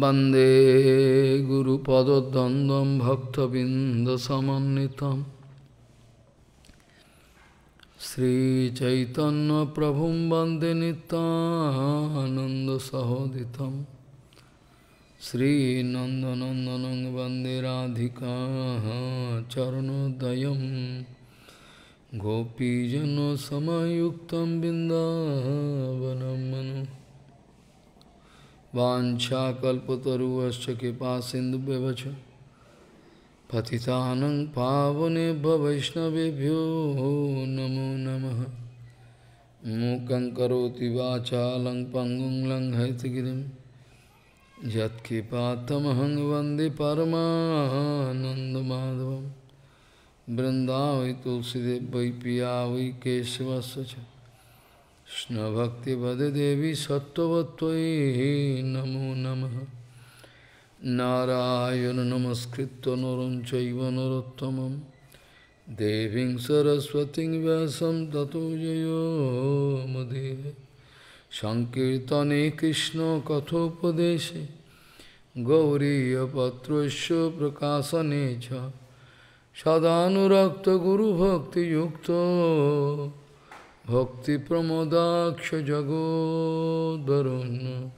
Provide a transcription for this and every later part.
वन्दे गुरुपदद्वन्द्वं श्रीचैतन प्रभु वंदे नितानन्दसहोदितं श्रीनन्दनन्दनं वन्दे राधिका गोपीजन सामुक्त बिंदव मनोहर वाछाकल्पतरुश्च कृपा सिंधुभ्यवच पतितानं पावनेभ्य वैष्णवभ्यो नमो नम मूकं करोति वाचालं पङ्गुं लं हैतगिरिं यत्कृपातमहं वन्दे तुलसीदेव वै पिया वै केशवस्य Krishna Bhakti Vade Devi Sattvatvai Namo Namaha Narayana Namaskritta Naranchaiva Narottamam Deving Saraswati Vyasam Tato Jayo Madhire Sankirtane Krishna Kathopadeshe Gauriya Patrasya Prakasa Necha Sadhanurakta Guru Bhakti Yukta Bhakti Pramodaksha Jagod Varun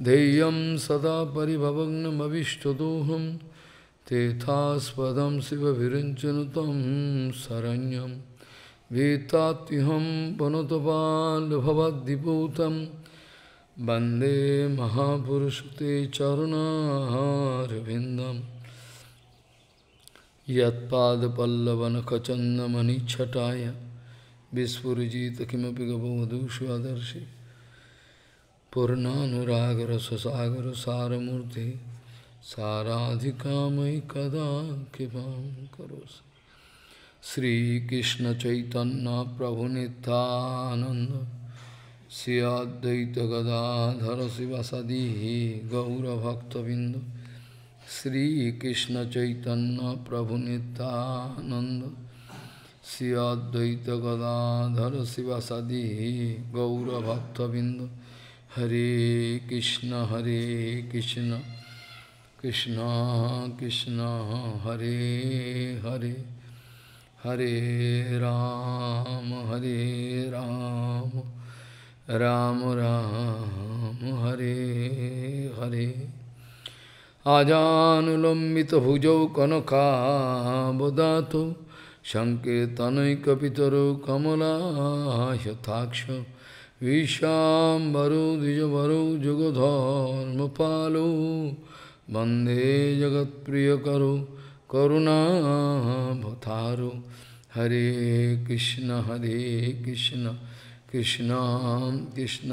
Deyam Sada Paribhavagnam Avishtadoham Tethaspadam Siva Virinchanutam Saranyam Vetatiham Panotapal Bhavadiputam Bande Mahapurusute Charunaravindam Yatpad chataya विस्फुजित किमपि पूर्णागर पूर्णानुरागरससागर सारूर्ति साराधिका मयि कदा कृपा करोसि श्रीकृष्ण चैतन्य प्रभु निनंद श्रियाद्वैत गदाधर शिवसदी गौरभक्तबिंद श्रीकृष्ण चैतन्य प्रभु नितानंद श्री अद्वैत गदाधर शिवासादि गौरभक्तबिंद हरे कृष्ण हरे कृष्ण कृष्ण कृष्ण हरे हरे हरे राम हरे राम राम राम हरे हरे आजानुलंबित भुजौ कनका कनकाबदातु जुगधर्म पालो वंदे जगत प्रिय करो करुणा करुणाभतारो हरे कृष्ण हरे कृष्ण कृष्ण कृष्ण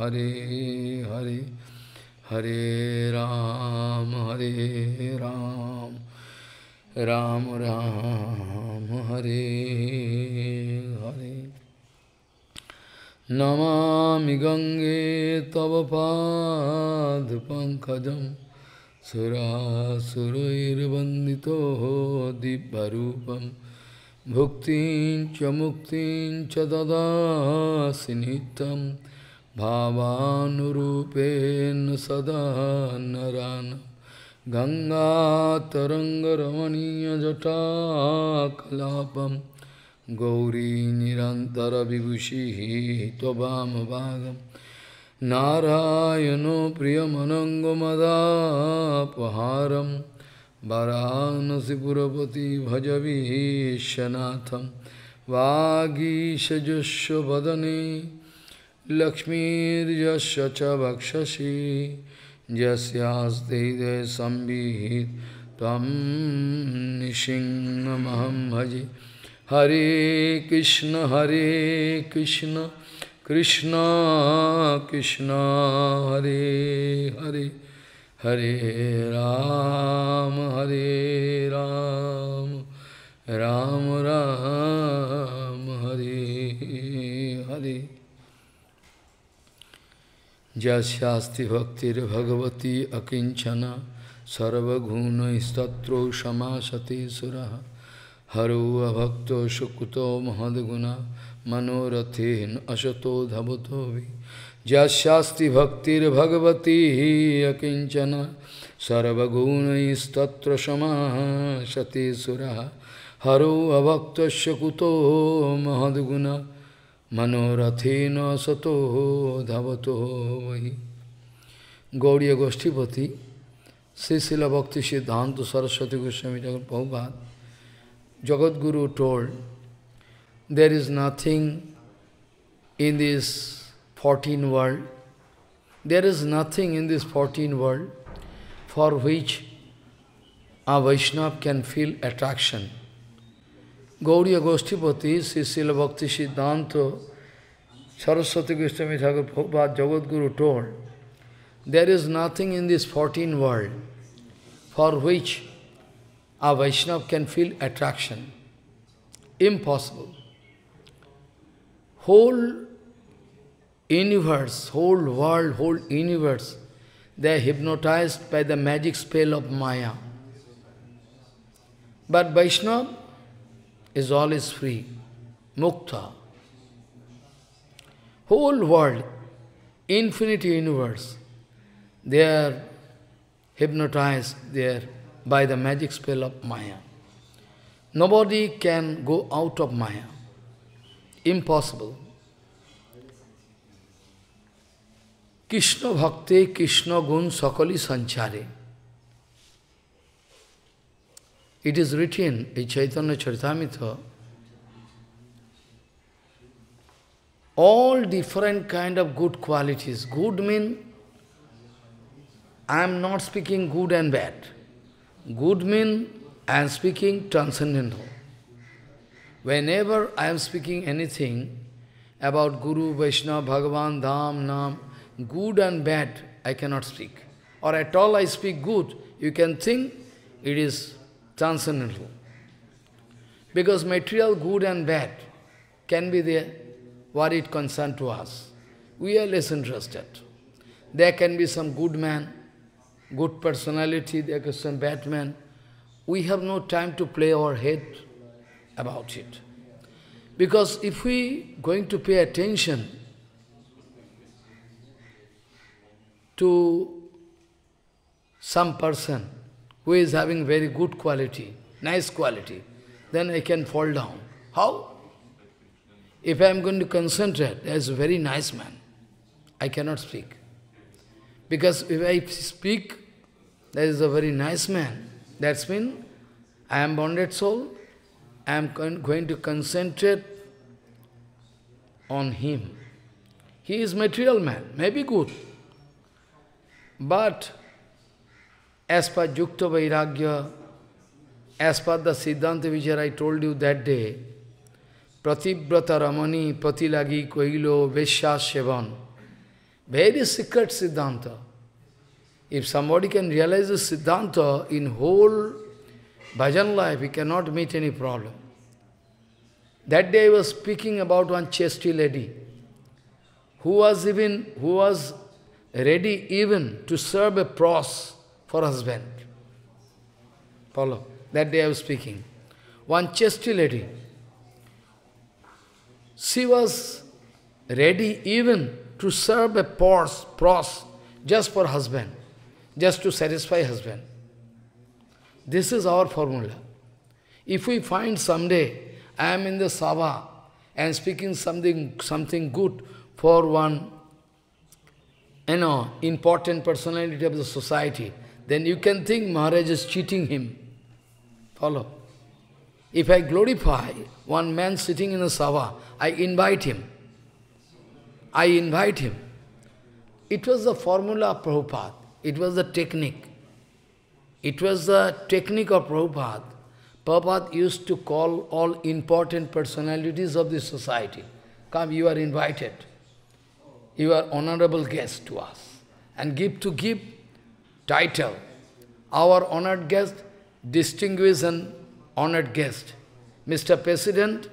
हरे हरे हरे राम हरे राम राम राम हरे हरे नमामि गंगे तव पाद पंकज दिव्यरूपं दिव्यूप च मुक्तिं च ददासि सदा नरान् गङ्गातरङ्गरमणीयजटाकलापं गौरीनिरन्तरविभूषिः त्वमभागं नारायणो प्रियमनङ्गमदापहारं वरानसिपुरपति भजवीशनाथं भज वदने वागीशजस्वदने च भक्षसी यस्यास्ते संविहित तम निशिंगमहम भजे हरे कृष्ण हरे कृष्ण कृष्ण कृष्ण हरे हरे हरे राम हरे राम राम राम हरे हरे যাস্তি ভক্তির ভগবতী অকিঞ্চন সর্বগুণস্তত্র সমাসতে সুর হরৌ অভক্ত সুকুত মহদ্গুণা অশতো ধবতি যাস্তি ভক্তির ভগবতী অকিঞ্চন সর্বগুণস্তত্র সমাসতে সুর হরৌ অভক্ত সুকুত মহদ্গুণা मनोरथीन सतो धवतो वही गौड़ीय गोष्ठीपति श्रीशिल भक्ति सिद्धांत सरस्वती गोस्वामी जगत बहुबाद Jagadguru told there is nothing in this fourteen world there is nothing in this fourteen world for which a Vaishnava can feel attraction गौरी गोष्ठीपति श्री शिल भक्ति सिद्धांत सरस्वती गोष्ठमी ठाकुर फोकबाद Jagadguru told there is nothing in this fourteen world for which a Vaishnava can feel attraction impossible whole universe whole world whole universe they are hypnotize by the magic spell of Maya but Vaishnava is always free, mukta. Whole world, infinite universe, they are hypnotized there by the magic spell of Maya. Nobody can go out of Maya. Impossible. Krishna bhakte, Krishna gun, sakali sanchare. It is written in Chaitanya Charitamrita, all different kind of good qualities. Good mean, I am not speaking good and bad. Good mean, I am speaking transcendental. Whenever I am speaking anything about Guru, Vaishnava, Bhagavan, Dham, Nam, good and bad, I cannot speak. Or at all I speak good, you can think it is transcendental. Because material good and bad can be there, what it concern to us. We are less interested. There can be some good man, good personality, there can be some bad man. We have no time to play our head about it. Because if we going to pay attention to some person, who is having very good quality, nice quality, then I can fall down. How? If I am going to concentrate as a very nice man, I cannot speak. Because if I speak, that is a very nice man, that's mean I am bonded soul, I am going to concentrate on him. He is material man, maybe good, but as per Yukta Vairagya, as per the Siddhanta which I told you that day, Pratibrata Ramani Patilagi Koilo Vesha Shevan, very secret Siddhanta. If somebody can realize the Siddhanta in whole bhajan life, he cannot meet any problem. That day I was speaking about one chastity lady who was even who was ready even to serve a pros for husband. Follow. That day I was speaking. One chesty lady, she was ready even to serve a purse, pros just for husband, just to satisfy husband. This is our formula. If we find someday I am in the Sava and speaking something, something good for one you know, important personality of the society, then you can think Maharaj is cheating him. Follow. If I glorify one man sitting in a sava, I invite him. I invite him. It was the formula of Prabhupada. It was the technique. It was the technique of Prabhupada. Prabhupada used to call all important personalities of the society. Come, you are invited. You are honorable guest to us. And give to give title. Our honored guest, distinguished and honored guest, Mr. President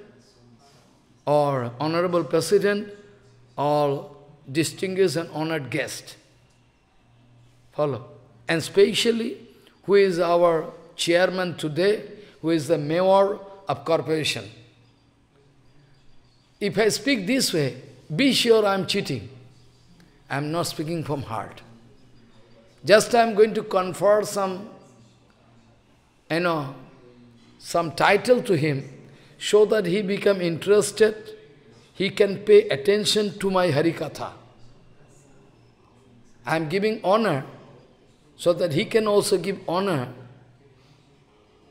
or Honorable President or distinguished and honored guest. Follow. And specially, who is our chairman today, who is the mayor of corporation. If I speak this way, be sure I am cheating. I am not speaking from heart. Just I am going to confer some, you know, some title to him, so that he become interested, he can pay attention to my Harikatha. I am giving honor, so that he can also give honor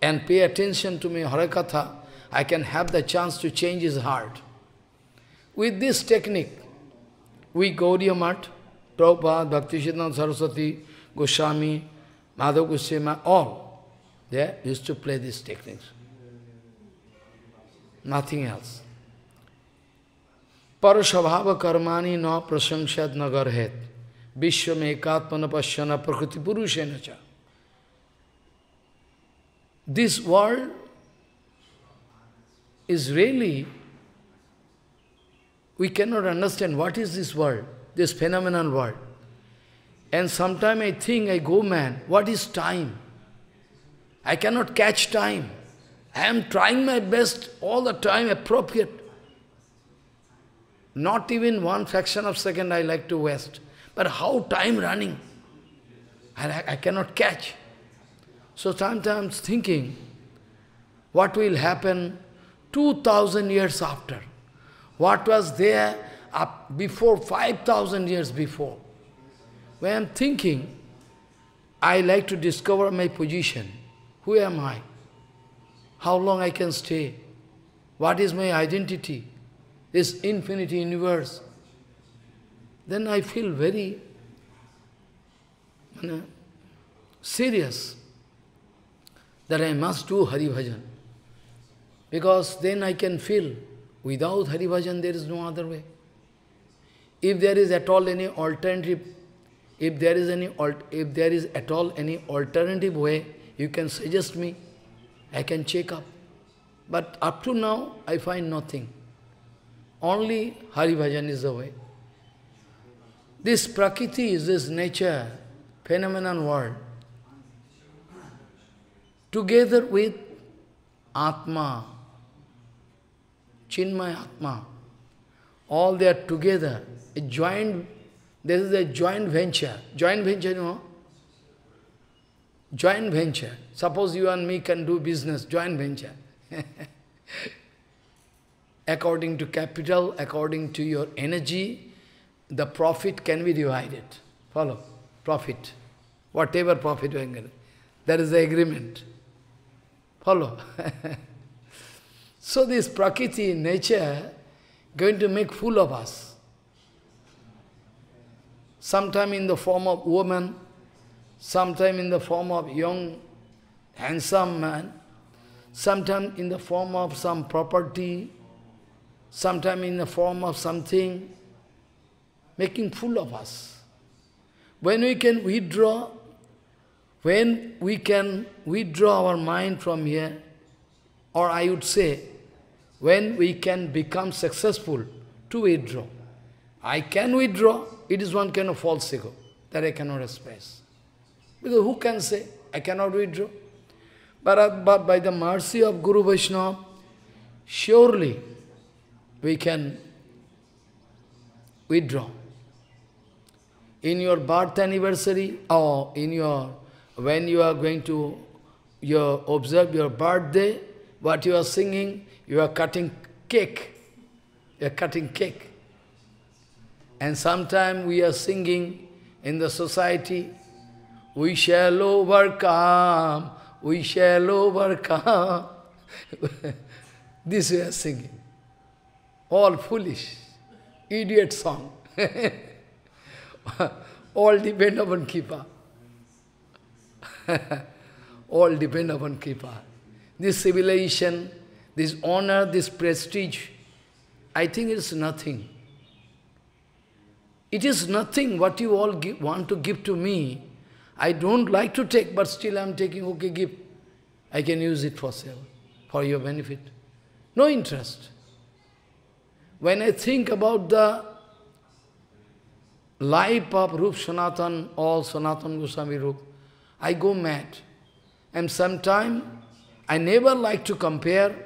and pay attention to my Harikatha. I can have the chance to change his heart. With this technique, we Gauriya Math, Prabhupada, Bhaktisiddhanta Saraswati, Goswami, Madhav Goswami, all, they used to play these techniques. Nothing else. Parasabhava karmani na prasamsyad nagarhet. Vishwamekatmana pasyana prakriti purushena This world is really, we cannot understand what is this world, this phenomenal world. And sometimes I think, I go, man, what is time? I cannot catch time. I am trying my best all the time, appropriate. Not even one fraction of second I like to waste. But how time running? I, I cannot catch. So sometimes thinking, what will happen 2000 years after? What was there up before 5000 years before? When I am thinking, I like to discover my position. Who am I? How long I can stay? What is my identity? This infinity universe. Then I feel very you know, serious that I must do Hari Bhajan. Because then I can feel without Hari Bhajan there is no other way. If there is at all any alternative if there is any, if there is at all any alternative way, you can suggest me. I can check up. But up to now, I find nothing. Only Hari Bhajan is the way. This Prakriti is this nature, phenomenon world. Together with Atma, Chinmay Atma, all they are together, a joined this is a joint venture. Joint venture, you know? Joint venture. Suppose you and me can do business, joint venture. according to capital, according to your energy, the profit can be divided. Follow? Profit. Whatever profit you get. there is the agreement. Follow? so this Prakriti, nature, going to make fool of us sometime in the form of woman, sometime in the form of young, handsome man, sometime in the form of some property, sometime in the form of something, making fool of us. When we can withdraw, when we can withdraw our mind from here, or I would say, when we can become successful to withdraw. I can withdraw, it is one kind of false ego that I cannot express. Because who can say, I cannot withdraw? But, uh, but by the mercy of Guru Vaishnava, surely we can withdraw. In your birth anniversary, or in your, when you are going to observe your birthday, what you are singing, you are cutting cake. You are cutting cake. And sometimes we are singing in the society, we shall overcome, we shall overcome. this we are singing. All foolish, idiot song. All depend upon Kipa. All depend upon Kipa. This civilization, this honor, this prestige, I think it's nothing. It is nothing what you all give, want to give to me. I don't like to take, but still I am taking, okay, give. I can use it for sale, for your benefit. No interest. When I think about the life of Rup Sanatan, all Sanatan Goswami Rup, I go mad. And sometimes I never like to compare,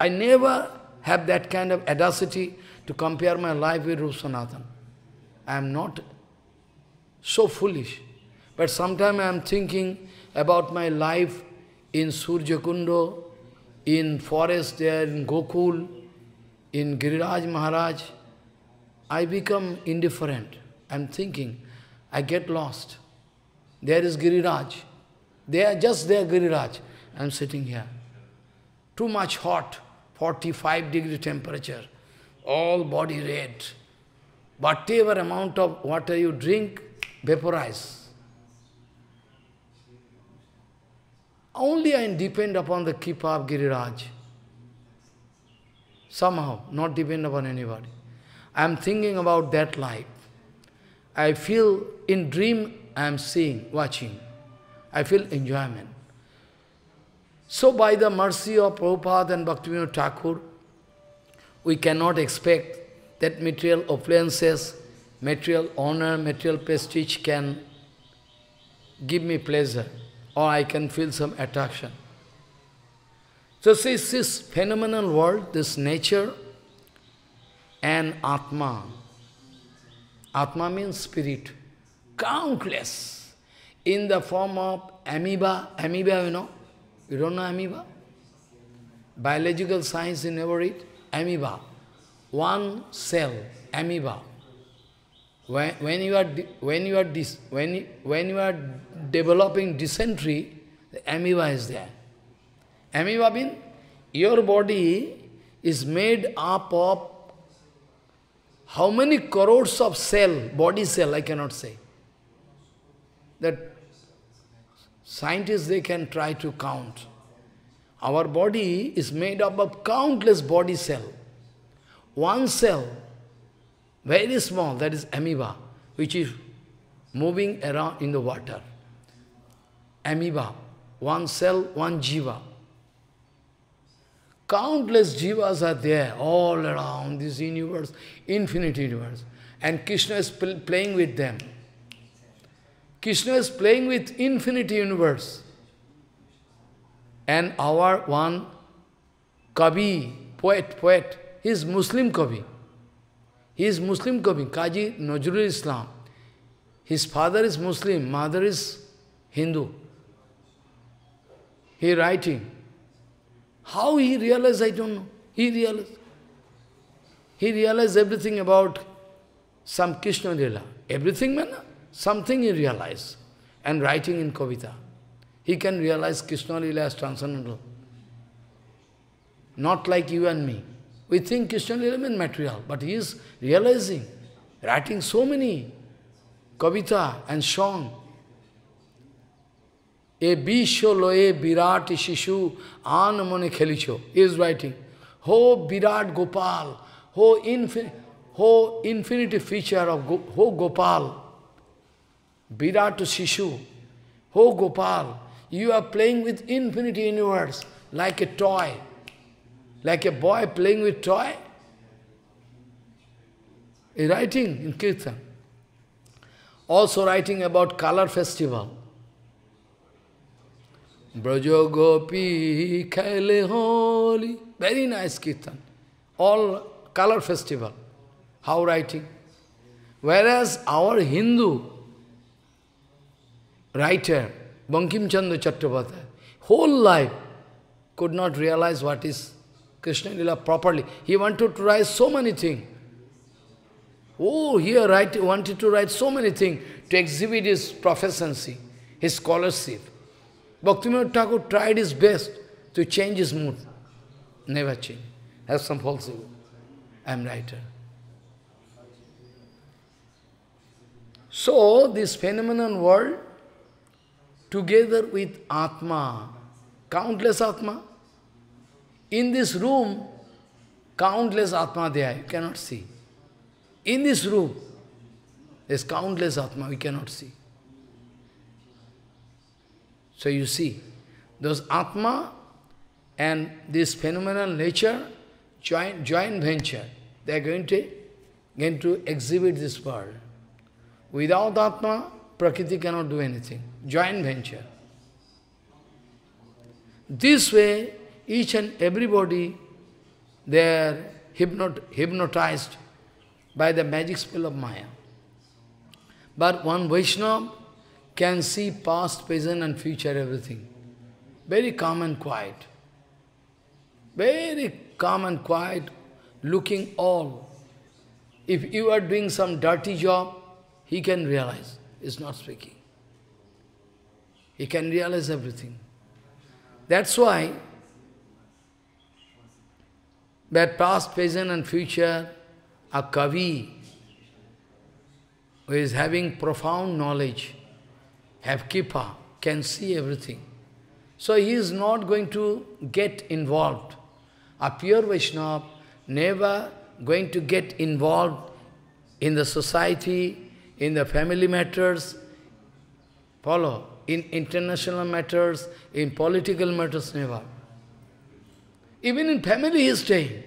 I never have that kind of audacity to compare my life with Rup Sanatan. I am not so foolish. But sometimes I am thinking about my life in Kundo, in forest there, in Gokul, in Giriraj Maharaj. I become indifferent. I am thinking, I get lost. There is Giriraj. They are just there, Giriraj. I am sitting here. Too much hot, 45 degree temperature, all body red. Whatever amount of water you drink, vaporize. Only I depend upon the keeper of Giriraj. Somehow, not depend upon anybody. I am thinking about that life. I feel in dream I am seeing, watching. I feel enjoyment. So by the mercy of Prabhupada and Bhaktivinoda Thakur, we cannot expect that material appliances, material honor, material prestige can give me pleasure or I can feel some attraction. So see, this phenomenal world, this nature and Atma. Atma means spirit. Countless. In the form of amoeba. Amoeba, you know. You don't know amoeba? Biological science, you never read. Amoeba one cell, amoeba. When, when you are when you are dis, when when you are developing dysentery, the amoeba is there. Amoeba means your body is made up of how many crores of cell, body cell, I cannot say. That scientists, they can try to count. Our body is made up of countless body cell one cell, very small, that is amoeba, which is moving around in the water. Amoeba, one cell, one jiva. Countless jivas are there all around this universe, infinite universe. And Krishna is pl playing with them. Krishna is playing with infinite universe. And our one Kavi, poet, poet, he is Muslim Kobi, He is Muslim Kobi, Kaji Najrul Islam. His father is Muslim, mother is Hindu. He writing. How he realized, I don't know. He realized. He realized everything about some Krishna Leela. Everything, man, something he realized. And writing in Kavita. He can realize Krishna Leela as transcendental. Not like you and me. We think Krishna Lila means material, but he is realizing, writing so many kavita and song. E bisho a virat shishu anamone khelicho. He is writing, Ho virat Gopal, Ho infinite, Ho infinity feature of Go Ho Gopal, virat shishu, Ho Gopal, you are playing with infinity universe like a toy like a boy playing with toy. writing in Kirtan. Also writing about color festival. Brajogopi Gopi Kaile Holi. Very nice Kirtan. All color festival. How writing? Whereas our Hindu writer, Bankim Chandra Chattopadhyay, whole life could not realize what is Krishna Lila properly. He wanted to write so many things. Oh, he write, wanted to write so many things to exhibit his proficiency, his scholarship. Bhaktivinoda Thakur tried his best to change his mood. Never change. Have some false ego. I am writer. So, this phenomenon world, together with Atma, countless Atma, in this room, countless Atma there, you cannot see. In this room, there's countless Atma, we cannot see. So you see, those Atma and this phenomenal nature, joint, joint venture, they are going to, going to exhibit this world. Without Atma, Prakriti cannot do anything. Joint venture. This way, each and everybody, they are hypnotized by the magic spell of Maya. But one Vaishnava can see past, present and future, everything. Very calm and quiet. Very calm and quiet, looking all. If you are doing some dirty job, he can realize, he's not speaking. He can realize everything. That's why that past, present and future, a Kavi who is having profound knowledge, have kippa, can see everything. So he is not going to get involved. A pure Vaishnava never going to get involved in the society, in the family matters, follow, in international matters, in political matters, never. Even in family he is staying.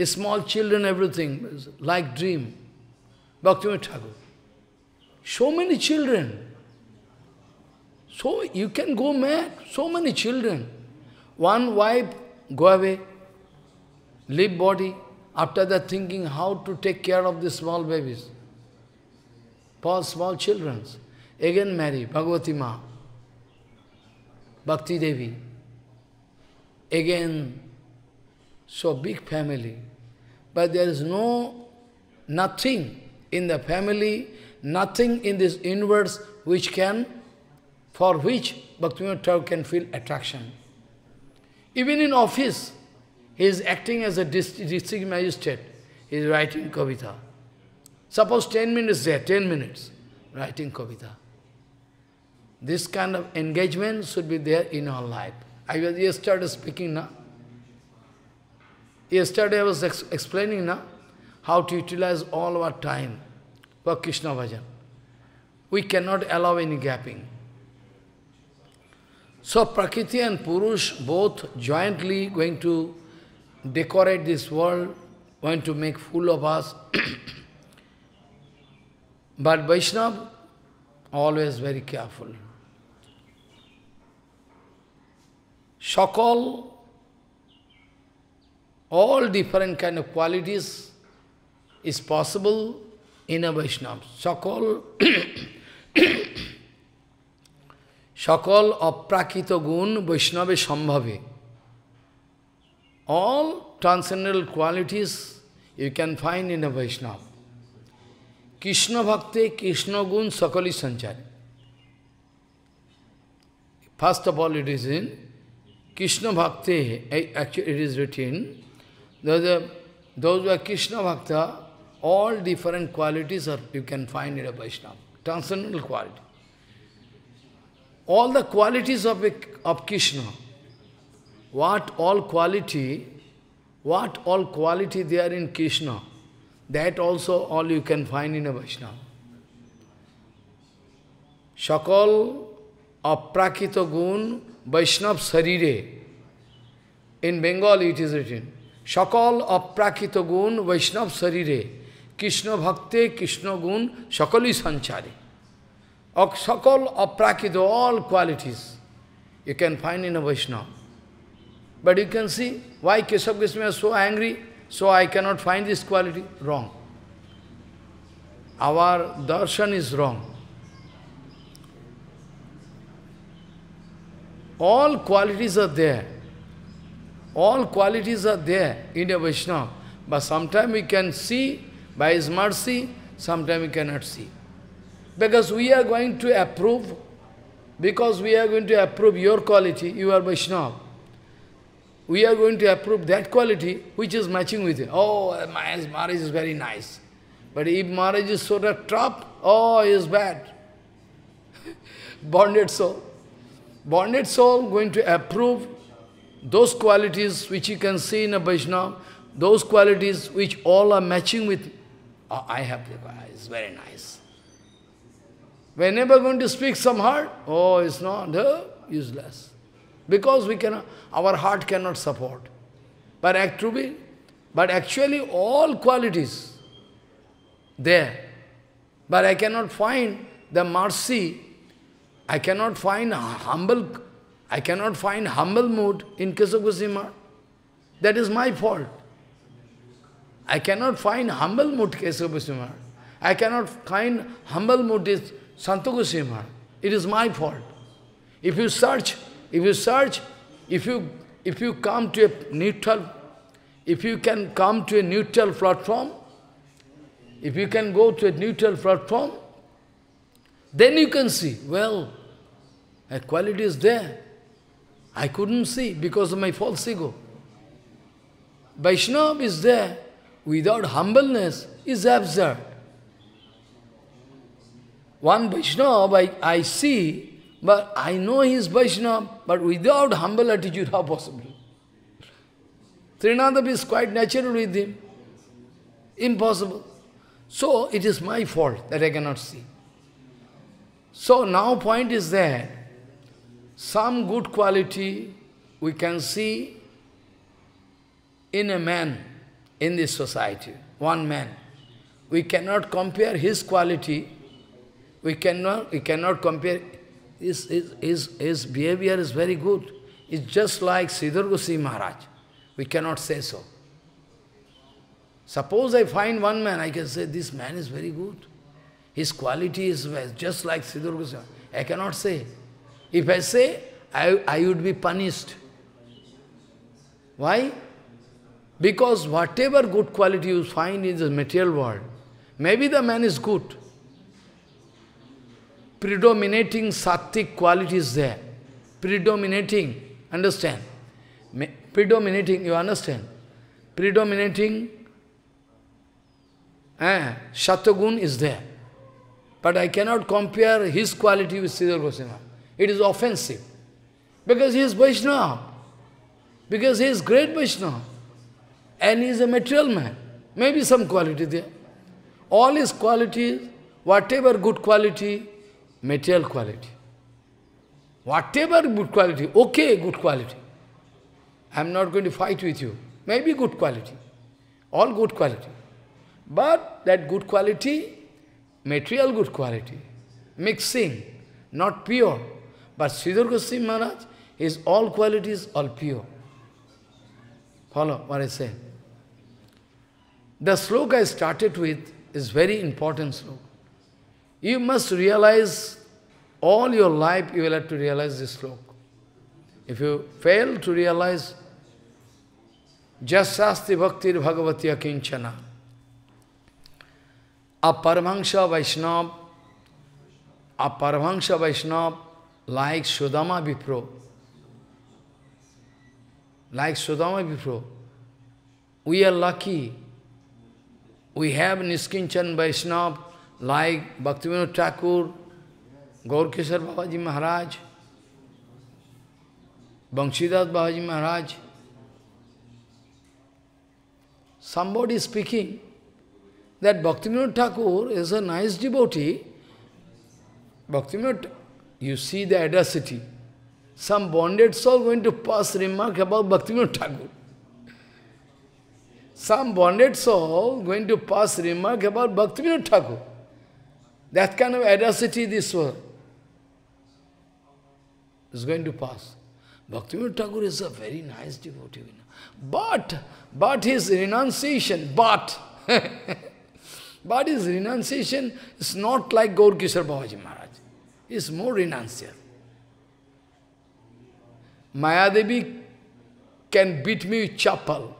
His small children, everything, like dream. Bhakti Thakur. So many children. So you can go mad. So many children. One wife, go away. Leave body. After that thinking how to take care of the small babies. Poor small children. Again marry, Bhagavati Ma. Bhakti Devi again, so big family. But there is no nothing in the family, nothing in this universe which can, for which Bhaktivinoda Thakur can feel attraction. Even in office, he is acting as a district magistrate. He is writing Kavita. Suppose 10 minutes there, 10 minutes, writing Kavita. This kind of engagement should be there in our life. I was yesterday speaking now. Yesterday I was ex explaining now how to utilize all our time for Krishna bhajan. We cannot allow any gapping. So Prakriti and Purush both jointly going to decorate this world, going to make fool of us. but Vaishnava, always very careful. সকল all different kind of qualities is possible in a Vaishnava সকল সকল অপ্রাকৃত গুণ বৈষ্ণবে সম্ভবে all transcendental qualities you can find in a Vaishnava Krishna ভক্তে কৃষ্ণগুণ সকলই সঞ্চার first of all it is in Krishna Bhakti, actually it is written, those, are, those who are Krishna Bhakta, all different qualities are, you can find in a Vaishnava, transcendental quality. All the qualities of, a, of Krishna, what all quality, what all quality they are in Krishna, that also all you can find in a Vaishnava. Shakal aprakita gun Vaishnava Sarire. In Bengal it is written, Shakal aprakita gun Vaishnava Sarire, Krishna bhakte Krishna gun Shakali sanchari. Shakal aprakita, all qualities you can find in a Vaishnava. But you can see why Keshav Goswami is so angry, so I cannot find this quality. Wrong. Our darshan is wrong. All qualities are there. All qualities are there in a Vaishnava. But sometimes we can see by His mercy, sometimes we cannot see. Because we are going to approve, because we are going to approve your quality, you are Vaishnava. We are going to approve that quality which is matching with it. Oh, my marriage is very nice. But if marriage is sort of trap, oh, is bad. Bonded soul. Bonded soul going to approve those qualities which you can see in a Vaishnava, those qualities which all are matching with, oh, I have, it's very nice. Whenever going to speak some heart, oh, it's not useless. Because we cannot, our heart cannot support. But actually, but actually all qualities there. But I cannot find the mercy I cannot find humble, I cannot find humble mood in Kesa That is my fault. I cannot find humble mood Kesa I cannot find humble mood is Santo It is my fault. If you search, if you search, if you if you come to a neutral, if you can come to a neutral platform, if you can go to a neutral platform, then you can see, well, Equality quality is there. I couldn't see because of my false ego. Vaishnava is there. Without humbleness is absurd. One Vaishnava I, I see, but I know he is Vaishnava, but without humble attitude, how possible? Trinadav is quite natural with him. Impossible. So it is my fault that I cannot see. So now point is there. Some good quality we can see in a man in this society, one man. We cannot compare his quality, we cannot, we cannot compare, his, his, his, his behavior is very good. It's just like Siddhar Goswami Maharaj. We cannot say so. Suppose I find one man, I can say, this man is very good. His quality is just like Siddhar Goswami. I cannot say. If I say, I, I would be punished. Why? Because whatever good quality you find in the material world, maybe the man is good. Predominating sattvic quality is there. Predominating, understand? Predominating, you understand? Predominating eh, Shatagun is there. But I cannot compare his quality with Siddhar Goswami. It is offensive. Because he is Vaishnava. Because he is great Vaishnava. And he is a material man. Maybe some quality there. All his qualities, whatever good quality, material quality. Whatever good quality, okay, good quality. I am not going to fight with you. Maybe good quality. All good quality. But that good quality, material good quality, mixing, not pure. But Siddhar Goswami Maharaj, his all qualities all pure. Follow what I say. The sloka I started with is very important sloka. You must realize all your life you will have to realize this sloka. If you fail to realize just Jasasti Bhakti Bhagavati Akinchana, a Paramahansa Vaishnava, a Paramahansa Vaishnava like Sudama Vipro. Like Sudama Vipro. We are lucky. We have Niskinchan Vaishnav, like Bhaktivinoda Thakur, Gaurkesar Babaji Maharaj, Banshidas Babaji Maharaj. Somebody is speaking that Bhaktivinoda Thakur is a nice devotee. Bhaktivinoda you see the audacity. Some bonded soul going to pass remark about Bhaktivinoda Thakur. Some bonded soul going to pass remark about Bhaktivinoda Thakur. That kind of audacity this world is going to pass. Bhaktivinoda Thakur is a very nice devotee. But, but his renunciation, but, but his renunciation is not like Gaur Kishore Maharaj is more renunciable. Mayadevi can beat me with chappal.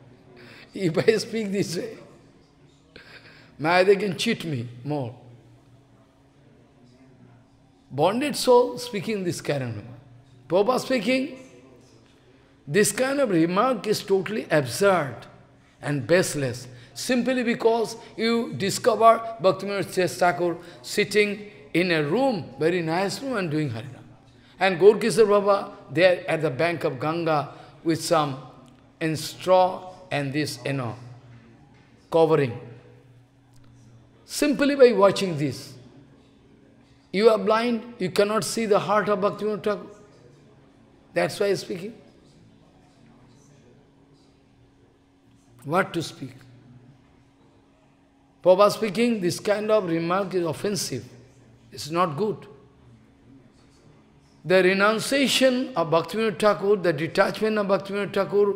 if I speak this way, Mayadevi can cheat me more. Bonded soul speaking this kind of remark. speaking, this kind of remark is totally absurd and baseless, simply because you discover Bhaktivinoda Thakur sitting in a room, very nice room, and doing Harinam. And Gorkisar Baba, there at the bank of Ganga, with some in straw and this, you know, covering. Simply by watching this, you are blind, you cannot see the heart of Bhaktivinoda Thakur. That's why I am speaking. What to speak? Prabhupada speaking, this kind of remark is offensive. It's not good. The renunciation of Bhaktivinoda Thakur, the detachment of Bhaktivinoda Thakur,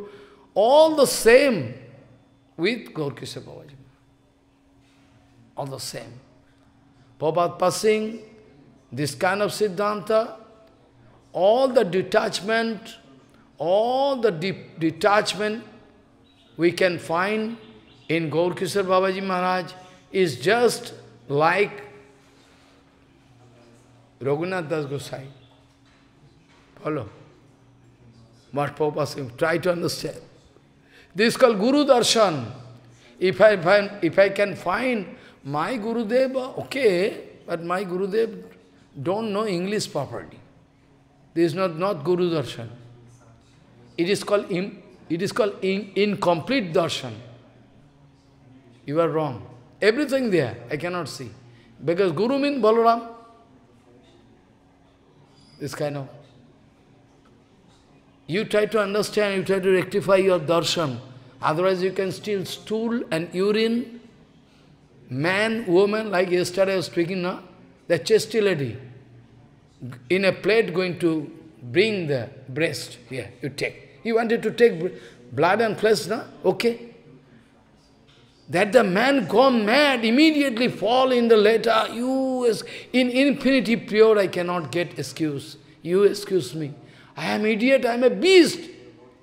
all the same with Gaur Krishna All the same. Prabhupada passing, this kind of Siddhanta, all the detachment, all the de detachment we can find in Gaur Kishore Babaji Maharaj is just like Raghunath Das Gosai. Follow. What Prabhupada saying, try to understand. This is called Guru Darshan. If I, find, if I can find my Guru Deva, okay, but my Guru Deva don't know English properly. This is not, not Guru Darshan. It is called, it is called in, incomplete darshan. You are wrong. Everything there, I cannot see. Because Guru means Balaram. This kind of. You try to understand, you try to rectify your darshan. Otherwise, you can steal stool and urine. Man, woman, like yesterday I was speaking, now, the chastity lady, in a plate going to bring the breast Yeah, you take. You wanted to take blood and flesh, no? Okay. That the man gone mad, immediately fall in the letter, you is in infinity pure, I cannot get excuse. You excuse me. I am idiot, I am a beast.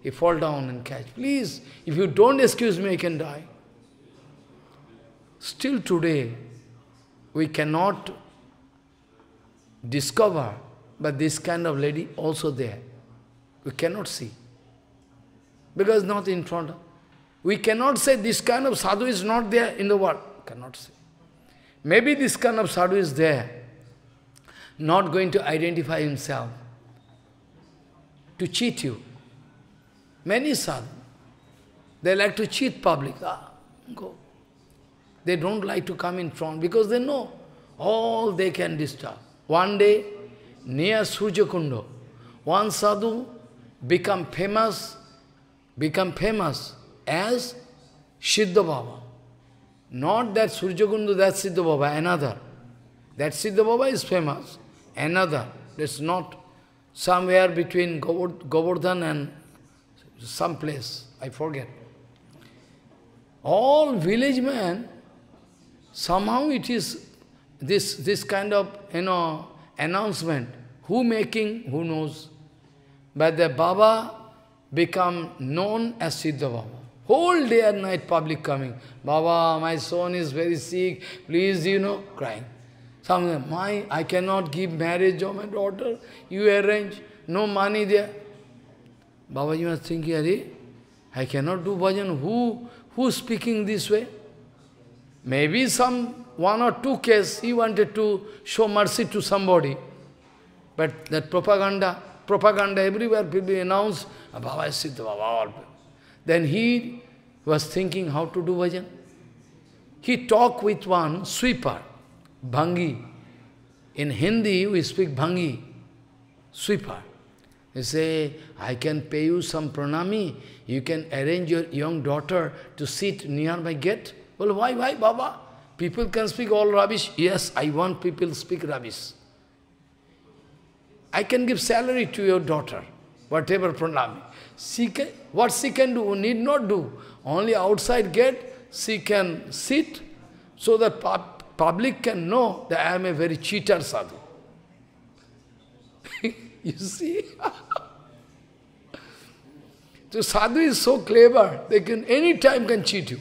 He fall down and catch. Please, if you don't excuse me, I can die. Still today, we cannot discover, but this kind of lady also there. We cannot see. Because not in front. We cannot say this kind of sadhu is not there in the world. Cannot say. Maybe this kind of sadhu is there, not going to identify himself, to cheat you. Many sadhu, they like to cheat public. Ah, go. They don't like to come in front because they know all they can disturb. One day, near Kundo, one sadhu become famous, become famous as Siddha Baba. Not that Suryagundu, that Siddha Baba, another. That Siddha Baba is famous, another. That's not somewhere between Govardhan and some place, I forget. All village men, somehow it is this, this kind of, you know, announcement. Who making, who knows. But the Baba become known as Siddha Baba. Whole day and night public coming. Baba, my son is very sick. Please, you know, crying. Some my, I cannot give marriage of my daughter. You arrange. No money there. Baba, you are thinking, Are, I cannot do bhajan. Who, who speaking this way? Maybe some one or two case he wanted to show mercy to somebody. But that propaganda, propaganda everywhere, people announce, Baba is Siddha, Baba. Then he was thinking how to do bhajan. He talked with one sweeper, Bhangi. In Hindi, we speak Bhangi, sweeper. He say, I can pay you some pranami. You can arrange your young daughter to sit near my gate. Well, why, why, Baba? People can speak all rubbish. Yes, I want people speak rubbish. I can give salary to your daughter, whatever pranami. She can, what she can do, need not do. Only outside gate, she can sit so that pub public can know that I am a very cheater sadhu. you see? so sadhu is so clever, they can any time can cheat you.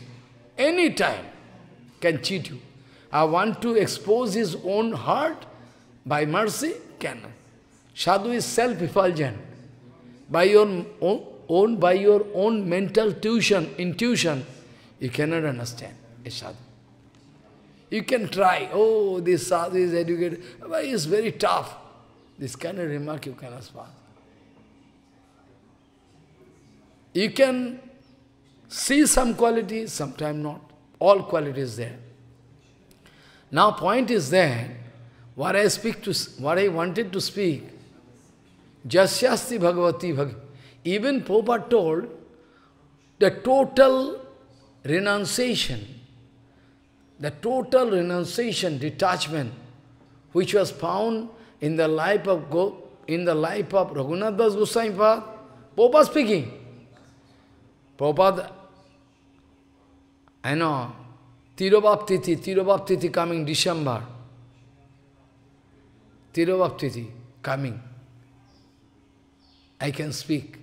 Any time can cheat you. I want to expose his own heart by mercy, can. Sadhu is self-effulgent by your own, own by your own mental tuition, intuition, you cannot understand a sadhu. You can try, oh, this sadhu is educated, but he is very tough. This kind of remark you cannot spot. You can see some qualities, sometimes not. All qualities there. Now point is there, what I speak to, what I wanted to speak, Jasyasti Bhagavati Bhagavati. Even Popa told the total renunciation, the total renunciation, detachment, which was found in the life of Go, in the life of Raghunath Das Goswami Pad, Prabhupada speaking. Prabhupada, I know, Tirobaptiti, Tirobaptiti coming December. Tirobaptiti coming. I can speak.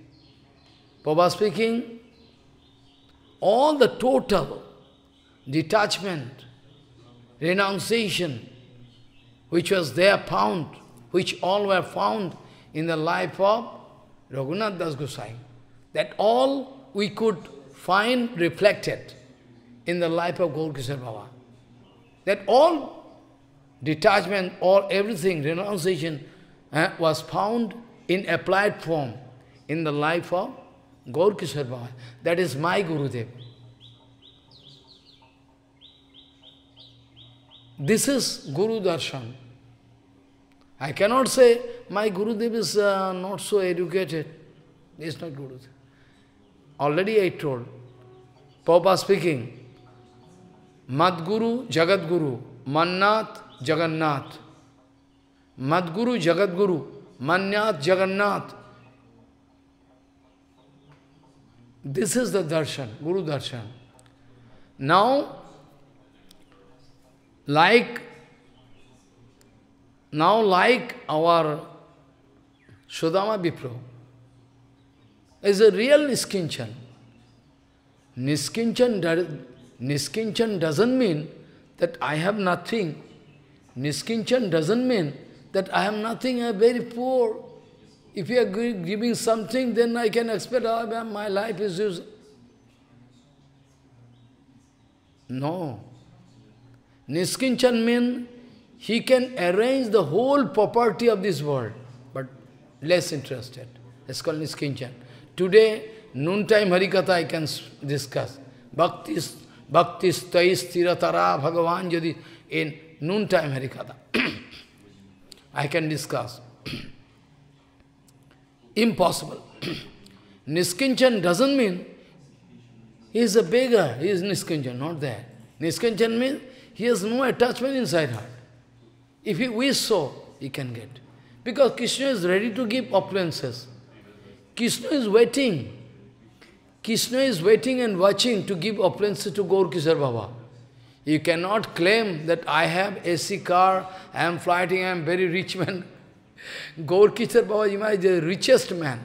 Prabhupada speaking, all the total detachment, renunciation, which was there found, which all were found in the life of Raghunath Das Gosai, that all we could find reflected in the life of Golkishore Baba. That all detachment, all everything, renunciation eh, was found in applied form in the life of Gaur Kishore That is my Gurudev. This is Guru Darshan. I cannot say my Gurudev is uh, not so educated. He is not Gurudev. Already I told, Papa speaking, Madguru, Guru, Mannath, Jagannath. Madguru, Guru. मन्यात Jagannath this is the darshan guru darshan now like now like our Sudama Vipra is a real nishkinchan nishkinchan nishkinchan doesn't mean that I have nothing nishkinchan doesn't mean that I am nothing, I am very poor. If you are giving something, then I can expect oh, my life is used. No. Niskinchan means he can arrange the whole property of this world, but less interested. It's called Niskinchan. Today, noontime Harikatha I can discuss. Bhaktis tais tira stiratara Bhagavan Jadi in noontime Harikatha. I can discuss. Impossible. Niskinchan doesn't mean he is a beggar, he is Niskinchan, not there. Niskinchan means he has no attachment inside heart. If he wishes so, he can get. Because Krishna is ready to give opulences. Krishna is waiting. Krishna is waiting and watching to give opulences to Gaur Kishar Baba. You cannot claim that I have AC car, I am flying, I am very rich man. Gaurkishar Kichar is the richest man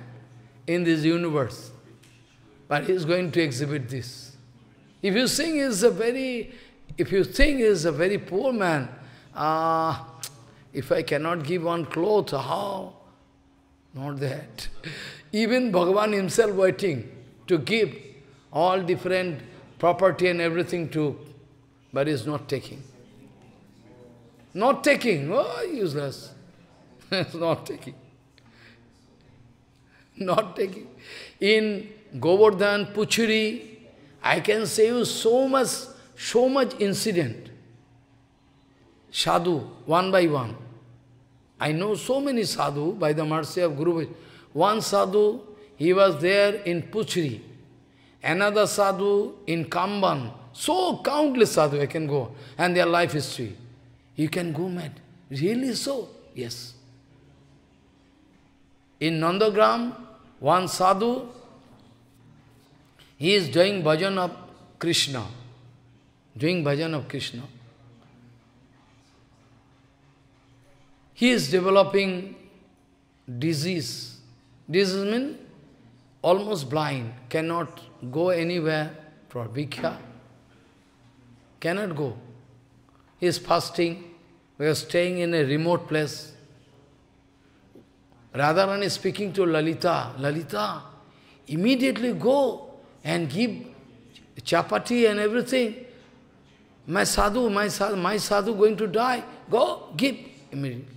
in this universe. But he is going to exhibit this. If you think he is a very, if you think he is a very poor man, ah, uh, if I cannot give one cloth, how? Not that. Even Bhagavan himself waiting to give all different property and everything to but is not taking. Not taking, oh, useless. it's not taking. Not taking. In Govardhan, Puchuri, I can say you so much, so much incident. Sadhu, one by one. I know so many sadhu by the mercy of Guru. One sadhu, he was there in Puchri. Another sadhu in Kamban. So countless sadhu, I can go. And their life history. You can go mad. Really so? Yes. In Nandagram, one sadhu, he is doing bhajan of Krishna. Doing bhajan of Krishna. He is developing disease. Disease means almost blind, cannot go anywhere for bhikkha cannot go. He is fasting, we are staying in a remote place. Radharani is speaking to Lalita, Lalita, immediately go and give chapati and everything. My sadhu, my sadhu, my sadhu going to die. Go, give immediately.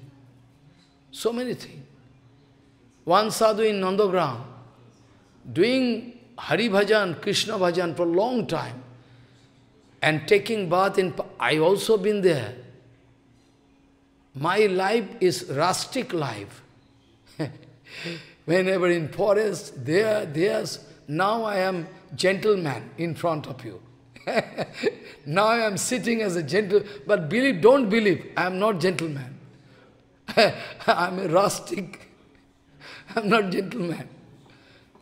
So many things. One sadhu in Nandagram, doing Hari Bhajan, Krishna Bhajan for a long time and taking bath in, I also been there. My life is rustic life. Whenever in forest, there, there's, now I am gentleman in front of you. now I am sitting as a gentle, but believe, don't believe, I am not gentleman. I am a rustic. I am not gentleman.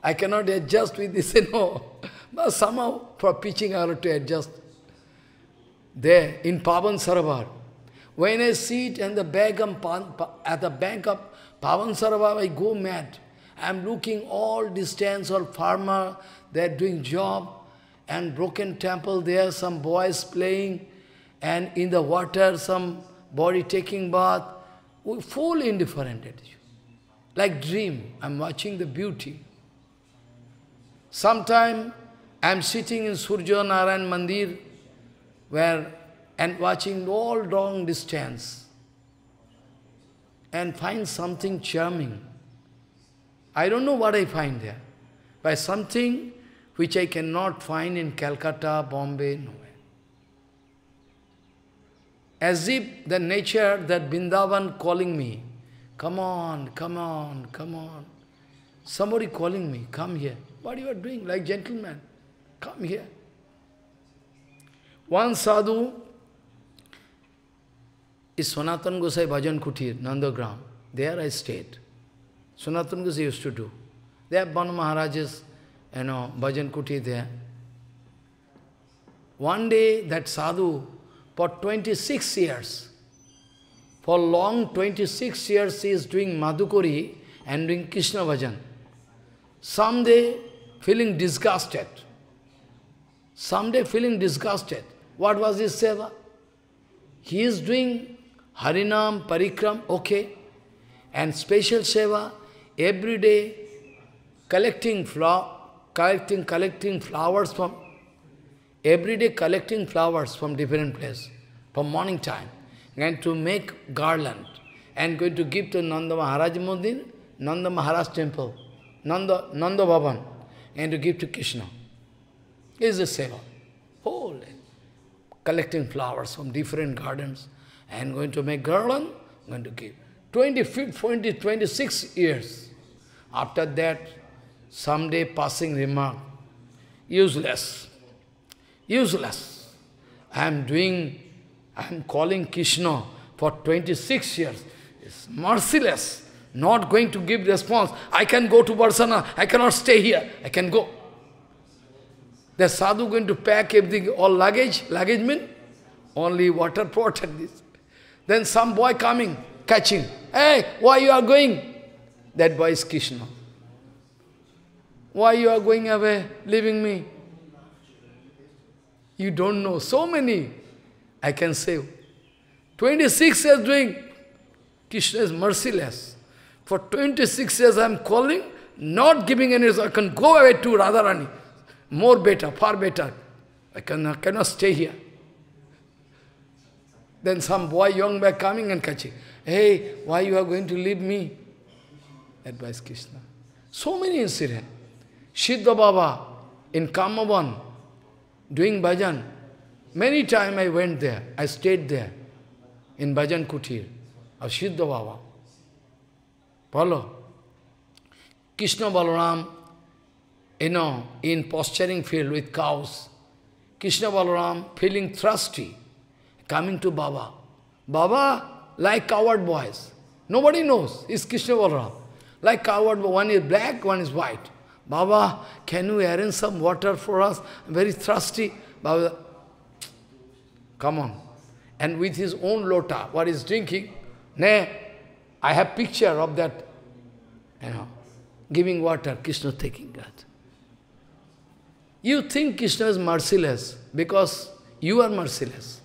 I cannot adjust with this, you know. But somehow, for preaching, I have to adjust there in Pavan Saravar. When I sit and the bank at the bank of Pavan Saravar, I go mad. I am looking all distance or farmer, they are doing job, and broken temple there, some boys playing, and in the water, some body taking bath. We fall indifferent attitude. Like dream, I'm watching the beauty. Sometime I'm sitting in Surjo Narayan Mandir, where and watching all long distance and find something charming. I don't know what I find there, but something which I cannot find in Calcutta, Bombay, nowhere. As if the nature that Bindavan calling me, come on, come on, come on. Somebody calling me, come here. What you are doing, like gentleman, come here. One sadhu is Sanatana Gosai Bhajan Kutir, Nandagram. There I stayed. Sanatana Gosai used to do. They have Banu Maharaj's, you know, Bhajan Kutir there. One day that sadhu, for 26 years, for long 26 years he is doing Madhukuri and doing Krishna Bhajan. Someday feeling disgusted. Someday feeling disgusted. What was his seva? He is doing Harinam, Parikram, okay. And special seva, every day, collecting flower, collecting, collecting flowers from, every day collecting flowers from different place, from morning time, and to make garland, and going to give to Nanda Maharaj Mandir, Nanda Maharaj temple, Nanda, Nanda Bhavan, and to give to Krishna. Is the seva. Holy collecting flowers from different gardens and going to make garland, going to give. 25, 20, 26 years. After that, someday passing remark, useless, useless. I am doing, I am calling Krishna for 26 years. It's merciless, not going to give response. I can go to Varsana, I cannot stay here, I can go. The sadhu going to pack everything, all luggage. Luggage mean? Only water pot and this. Then some boy coming, catching. Hey, why you are going? That boy is Krishna. Why you are going away, leaving me? You don't know. So many I can say. 26 years doing. Krishna is merciless. For 26 years I am calling, not giving any I can Go away to Radharani more better, far better. I cannot, cannot stay here. Then some boy, young boy coming and catching. Hey, why you are going to leave me? Advised Krishna. So many incidents. Siddha Baba in Kamavan, doing bhajan. Many time I went there, I stayed there, in bhajan kutir of Siddha Baba. Follow? Krishna Balaram you know, in posturing field with cows. Krishna Balaram feeling thirsty, coming to Baba. Baba, like coward boys. Nobody knows. It's Krishna Balaram. Like coward, one is black, one is white. Baba, can you arrange some water for us? very thirsty. Baba, come on. And with his own lota, what he's drinking, nay, I have picture of that, you know, giving water, Krishna taking that. You think Krishna is merciless because you are merciless.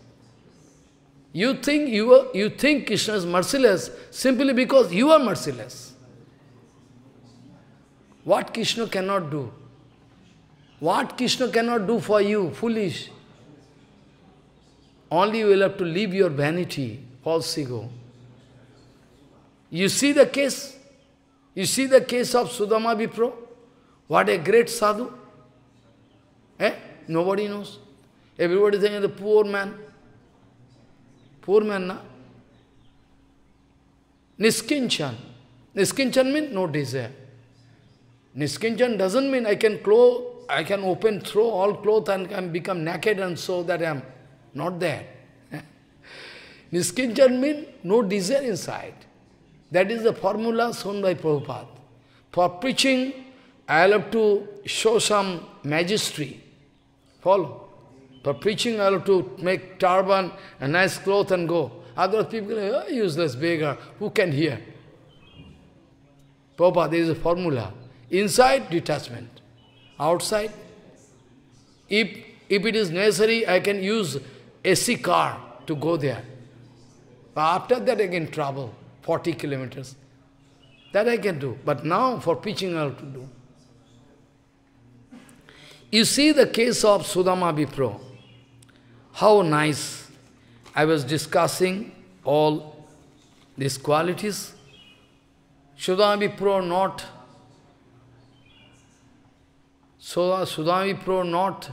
You think, you, are, you think Krishna is merciless simply because you are merciless. What Krishna cannot do? What Krishna cannot do for you, foolish? Only you will have to leave your vanity, false ego. You see the case? You see the case of Sudama Vipro? What a great sadhu! Eh? Nobody knows. Everybody thinking the poor man. Poor man, na? Niskinchan. Niskinchan means no desire. Niskinchan doesn't mean I can close, I can open, throw all clothes and can become naked and so that I am not there. Eh? Niskinchan means no desire inside. That is the formula shown by Prabhupada. For preaching, I'll have to show some majesty. Follow? For preaching, I have to make turban and nice cloth and go. Otherwise, people are oh, useless beggar. Who can hear? Papa, there is a formula. Inside, detachment. Outside, if, if it is necessary, I can use AC car to go there. But after that, I can travel 40 kilometers. That I can do. But now, for preaching, I have to do. You see the case of Sudama Vipro. How nice. I was discussing all these qualities. Sudama Vipro not so Sudama Vipro not,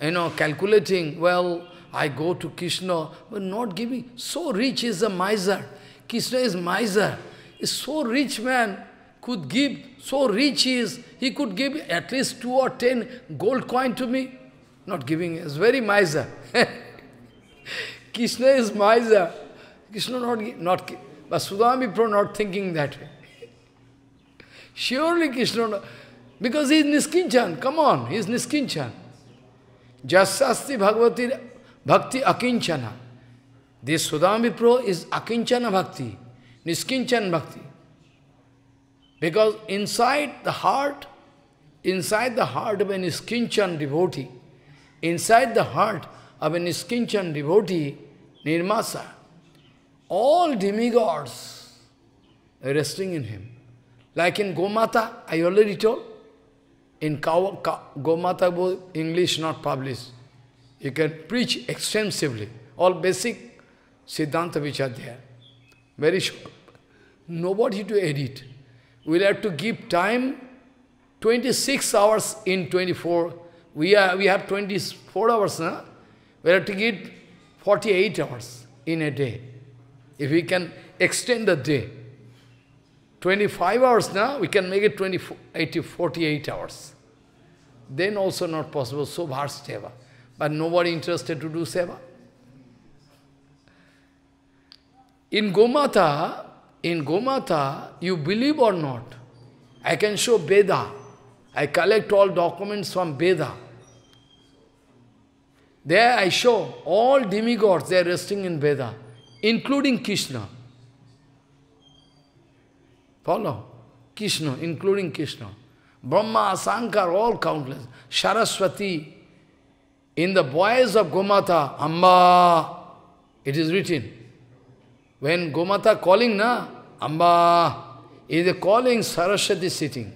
you know, calculating, well, I go to Krishna, but not giving. So rich is a miser. Krishna is miser. Is so rich man, could give, so rich is, he could give at least two or ten gold coin to me. Not giving, is very miser. Krishna is miser. Krishna not, not but Sudhami Pro not thinking that way. Surely Krishna, not, because he is Niskinchan, come on, he is Niskinchan. Jasasti Bhagavati Bhakti Akinchana. This Sudhami Pro is Akinchana Bhakti, Niskinchan Bhakti. Because inside the heart, inside the heart of an Iskinchan devotee, inside the heart of an Iskinchan devotee, Nirmasa, all demigods are resting in him. Like in Gomata, I already told, in Kawa, Ka, Gomata, English not published. You can preach extensively, all basic Siddhanta there, Very short. Nobody to edit. We'll have to give time 26 hours in 24. We, are, we have 24 hours, now. We have to give 48 hours in a day. If we can extend the day, 25 hours now, we can make it 28 to 48 hours. Then also not possible, so vast seva. But nobody interested to do seva. In Gomata, in Gomata, you believe or not, I can show Veda. I collect all documents from Veda. There I show all demigods, they are resting in Veda, including Krishna. Follow? Krishna, including Krishna. Brahma, Sankar, all countless. Saraswati, in the voice of Gomata, Amba, it is written. When Gomata calling, na, Amba is calling Saraswati sitting.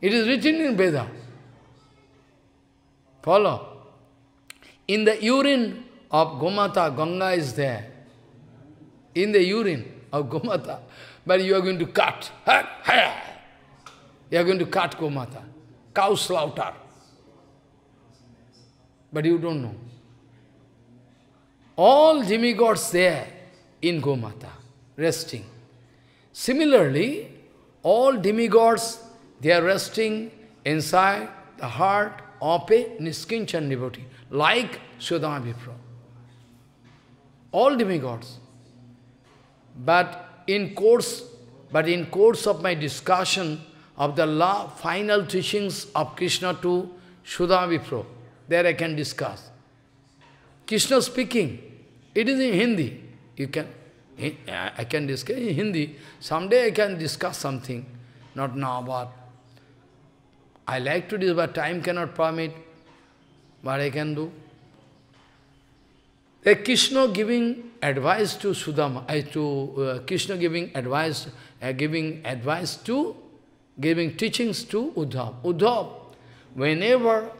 It is written in Veda. Follow. In the urine of Gomata, Ganga is there. In the urine of Gomata. But you are going to cut. You are going to cut Gomata. Cow slaughter. But you don't know. All demigods there in Gomata resting. Similarly, all demigods, they are resting inside the heart of a Niskinchan devotee, like Sudama Vipra. All demigods. But in course, but in course of my discussion of the law, final teachings of Krishna to Sudama Vipra, there I can discuss. Krishna speaking, it is in Hindi. You can I can discuss in Hindi. Someday I can discuss something, not now, but I like to discuss. but time cannot permit. What I can do? A Krishna giving advice to Sudama, uh, to uh, Krishna giving advice, uh, giving advice to, giving teachings to Uddhav. Uddhav, whenever,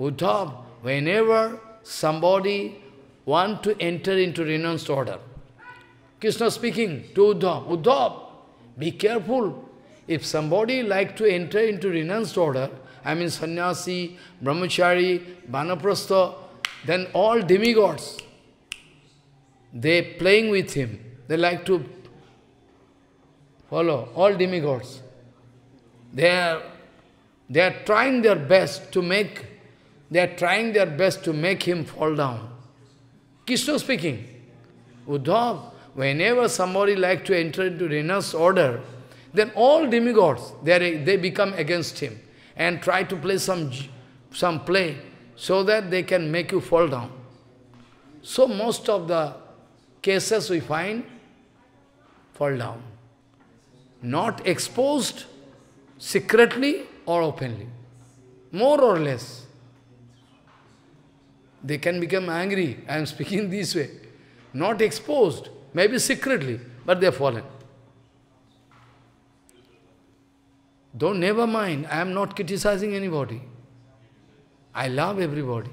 Uddhav, whenever somebody want to enter into renounced order, Krishna speaking to Uddhav, Uddhav, be careful. If somebody like to enter into renounced order, I mean sannyasi, brahmachari, vanaprastha, then all demigods, they playing with him. They like to follow all demigods. They are, they are trying their best to make, they are trying their best to make him fall down. Krishna speaking, Uddhav, Whenever somebody like to enter into Rena's order, then all demigods, they, they become against him and try to play some, some play so that they can make you fall down. So most of the cases we find fall down. Not exposed secretly or openly, more or less. They can become angry. I am speaking this way. Not exposed maybe secretly, but they have fallen. Don't never mind, I am not criticizing anybody. I love everybody.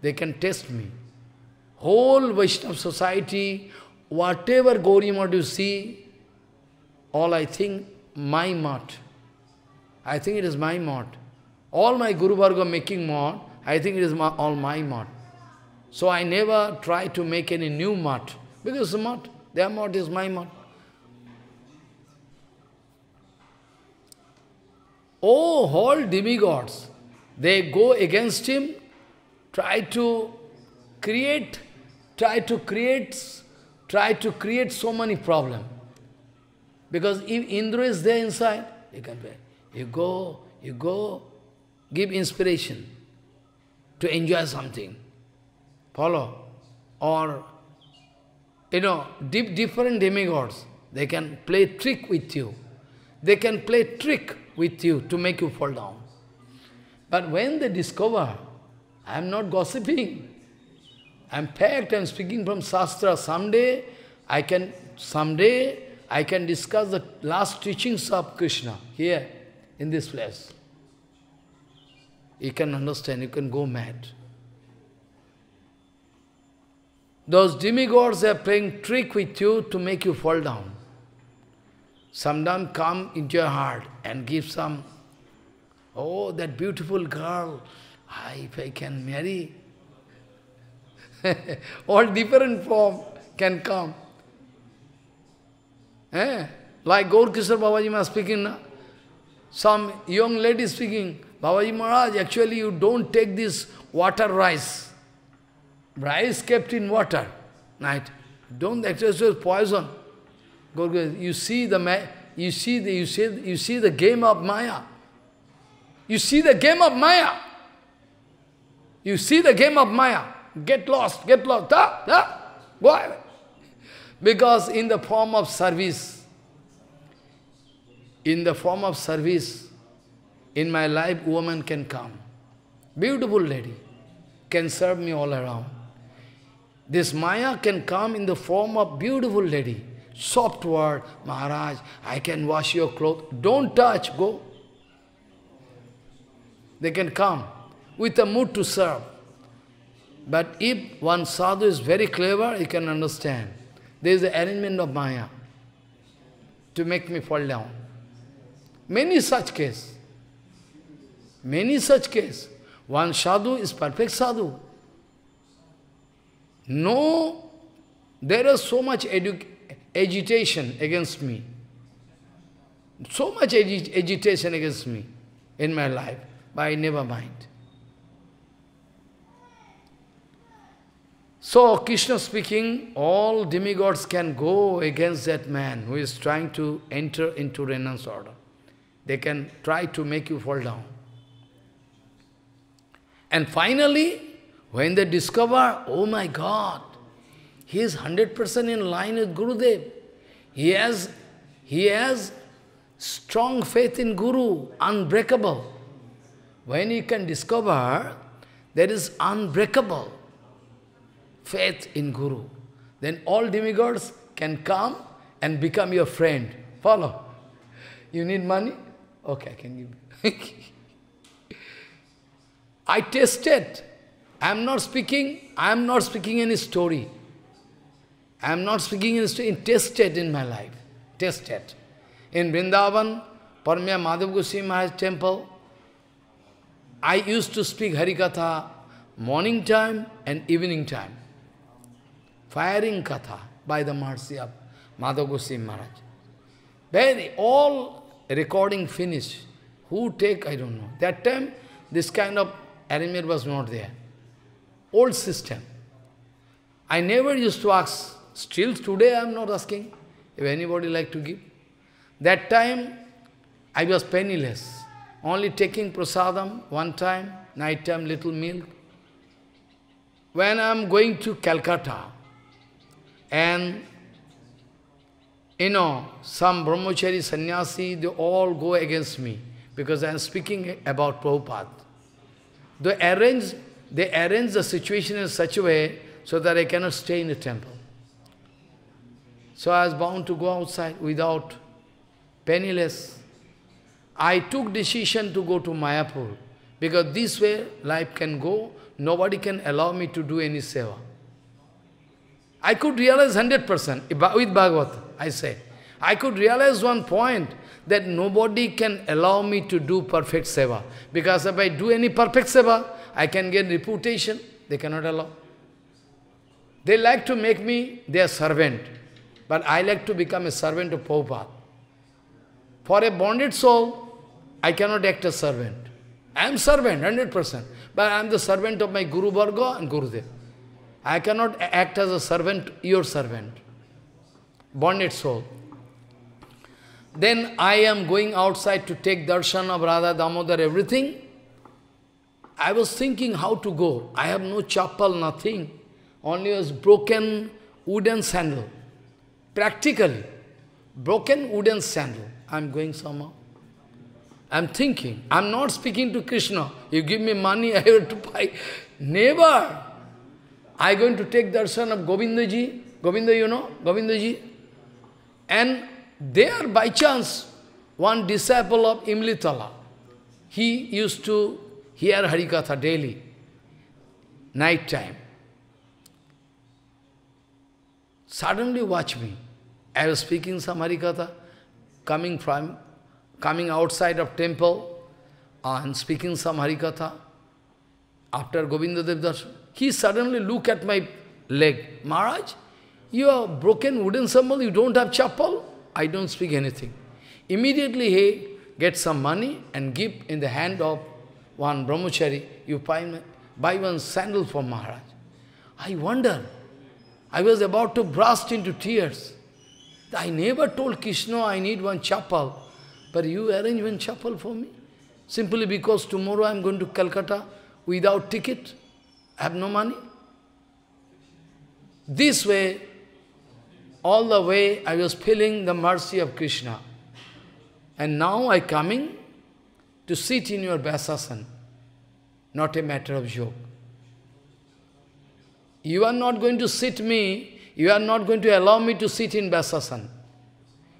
They can test me. Whole Vaishnava society, whatever Gauri mod you see, all I think my mat. I think it is my mat. All my Guru Varga making mat, I think it is my, all my mat. So I never try to make any new mat. Because mud, their mud is my mud. Oh, all demigods, they go against him, try to create, try to create, try to create so many problems. Because if Indra is there inside, you can pray. You go, you go, give inspiration to enjoy something. Follow. Or you know, deep, different demigods. They can play trick with you. They can play trick with you to make you fall down. But when they discover, I am not gossiping. I am fact, I am speaking from Shastra. Someday I can someday I can discuss the last teachings of Krishna here in this place. You can understand, you can go mad. Those demigods are playing trick with you to make you fall down. Sometimes come into your heart and give some, oh, that beautiful girl, if I can marry. All different form can come. Eh? Like Gaurkishar Babaji Maharaj speaking, some young lady speaking, Babaji Maharaj, actually you don't take this water rice rice kept in water, right? Don't just poison. You see the you see the you see you see the game of Maya. You see the game of Maya. You see the game of Maya. Get lost, get lost. Da, da. why? Because in the form of service, in the form of service, in my life, woman can come. Beautiful lady can serve me all around. This Maya can come in the form of beautiful lady. Soft word, Maharaj, I can wash your clothes. Don't touch, go. They can come with a mood to serve. But if one sadhu is very clever, he can understand. There is the arrangement of Maya to make me fall down. Many such case. Many such case. One sadhu is perfect sadhu. No, there is so much agitation against me. So much agitation against me in my life, but I never mind. So Krishna speaking, all demigods can go against that man who is trying to enter into renounced order. They can try to make you fall down. And finally, when they discover, oh my God, he is 100% in line with Gurudev. He has, he has strong faith in Guru, unbreakable. When you can discover there is unbreakable faith in Guru, then all demigods can come and become your friend. Follow. You need money? Okay, I can give you. I tested I am not speaking, I am not speaking any story. I am not speaking any story, tested in my life, tested. In Vrindavan, Paramya Madhav Goswami Maharaj temple, I used to speak Harikatha morning time and evening time. Firing Katha by the mercy of Madhav Goswami Maharaj. Very, all recording finished. Who take, I don't know. That time, this kind of arrangement was not there old system. I never used to ask, still today I am not asking if anybody like to give. That time I was penniless, only taking prasadam one time, night time little milk. When I am going to Calcutta and you know, some brahmachari, sannyasi, they all go against me because I am speaking about Prabhupada. They arrange they arrange the situation in such a way so that I cannot stay in the temple. So I was bound to go outside without, penniless. I took decision to go to Mayapur, because this way life can go, nobody can allow me to do any seva. I could realize 100% with Bhagavata, I say. I could realize one point, that nobody can allow me to do perfect seva. Because if I do any perfect seva, I can get reputation. They cannot allow. They like to make me their servant, but I like to become a servant of Prabhupada. For a bonded soul, I cannot act as servant. I am servant, 100%, but I am the servant of my Guru Bhargava and Gurudev. I cannot act as a servant, your servant, bonded soul. Then I am going outside to take darshan of Radha, Damodar, everything. I was thinking how to go. I have no chappal, nothing. Only a broken wooden sandal. Practically, broken wooden sandal. I'm going somehow. I'm thinking. I'm not speaking to Krishna. You give me money, I have to buy. Never. I'm going to take darshan of Govindaji. Govinda, you know? Govindaji. And there, by chance, one disciple of Imlitala, he used to Hear Harikatha daily, night time. Suddenly watch me. I was speaking some Harikatha, coming from, coming outside of temple and speaking some Harikatha after Govinda Dev He suddenly look at my leg. Maharaj, you are broken wooden symbol. you don't have chapel. I don't speak anything. Immediately he get some money and give in the hand of one brahmachari, you buy, buy one sandal for Maharaj. I wonder, I was about to burst into tears. I never told Krishna I need one chapel, but you arrange one chapel for me? Simply because tomorrow I'm going to Calcutta without ticket, I have no money. This way, all the way I was feeling the mercy of Krishna. And now I coming to sit in your Vyasasan not a matter of joke. You are not going to sit me, you are not going to allow me to sit in Vasasan.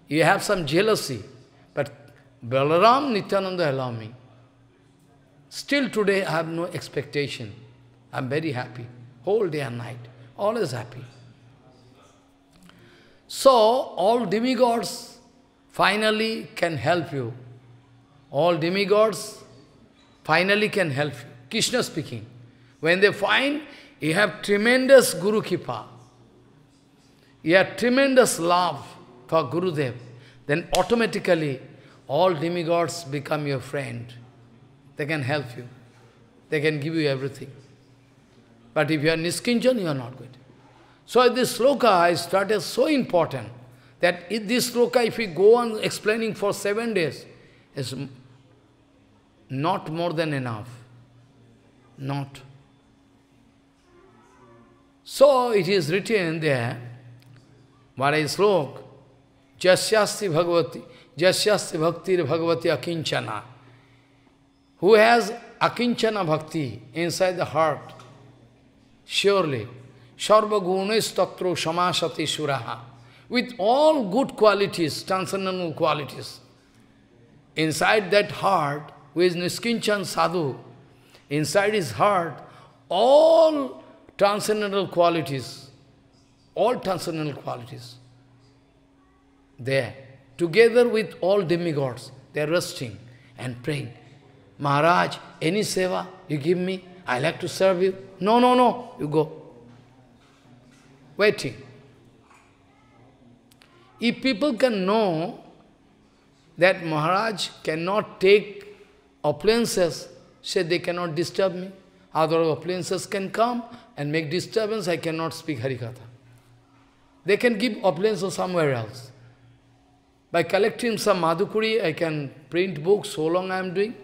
You have some jealousy, but Balaram Nityananda allow me. Still today I have no expectation. I am very happy, whole day and night, always happy. So, all demigods finally can help you. All demigods finally can help you. Krishna speaking. When they find, you have tremendous Guru Kipa. You have tremendous love for Guru Dev. Then automatically, all demigods become your friend. They can help you. They can give you everything. But if you are Niskinjan, you are not good. So this sloka is started so important that if this sloka, if we go on explaining for seven days, is not more than enough not. So it is written there, what I Jasyasti Bhagavati, Jasyasti Bhakti Bhagavati Akinchana, who has Akinchana Bhakti inside the heart, surely, Sarva Gunes Tatro Samasati Suraha, with all good qualities, transcendental qualities, inside that heart, who is Niskinchan Sadhu, inside his heart, all transcendental qualities, all transcendental qualities, there, together with all demigods, they are resting and praying. Maharaj, any seva you give me, I like to serve you. No, no, no, you go. Waiting. If people can know that Maharaj cannot take appliances, Said they cannot disturb me. Other appliances can come and make disturbance, I cannot speak Harikatha. They can give appliances somewhere else. By collecting some madhukuri, I can print books, so long I am doing.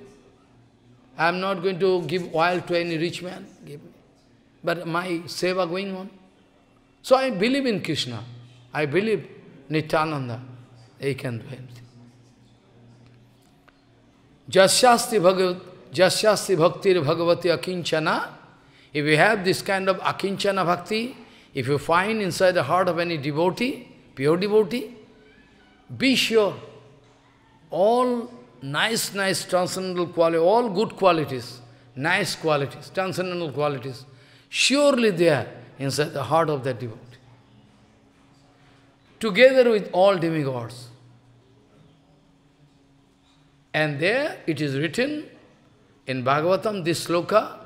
I am not going to give oil to any rich man. Give me. But my seva going on. So I believe in Krishna. I believe Nityananda. He can do anything. Jasyasti Bhagavat jasyasi bhaktir bhagavati akinchana. If you have this kind of akinchana bhakti, if you find inside the heart of any devotee, pure devotee, be sure all nice, nice transcendental quality, all good qualities, nice qualities, transcendental qualities, surely they are inside the heart of that devotee. Together with all demigods. And there it is written, in Bhagavatam, this sloka,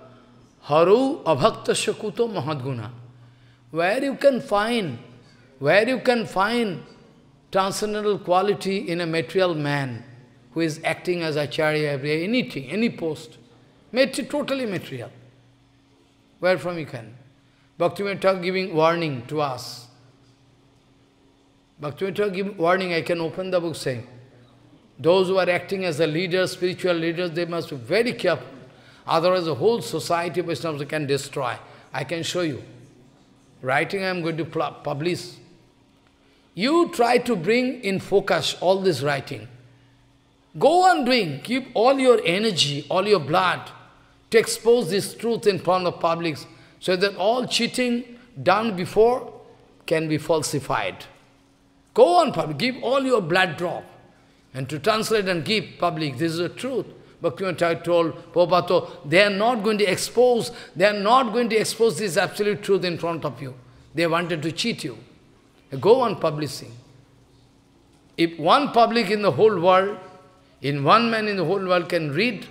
Haru Abhakta Shakuto Mahadguna. Where you can find, where you can find transcendental quality in a material man who is acting as Acharya every anything, any post. Matri totally material. Where from you can? Bhaktivinoda giving warning to us. Bhaktivinoda giving warning, I can open the book saying, those who are acting as the leaders, spiritual leaders, they must be very careful. Otherwise, the whole society of Vaishnavas can destroy. I can show you. Writing I am going to publish. You try to bring in focus all this writing. Go on doing. Keep all your energy, all your blood to expose this truth in front of publics so that all cheating done before can be falsified. Go on, public. Give all your blood drop and to translate and give public. This is the truth. Bhaktivinoda told Prabhupada, they are not going to expose, they are not going to expose this absolute truth in front of you. They wanted to cheat you. Go on publishing. If one public in the whole world, in one man in the whole world can read,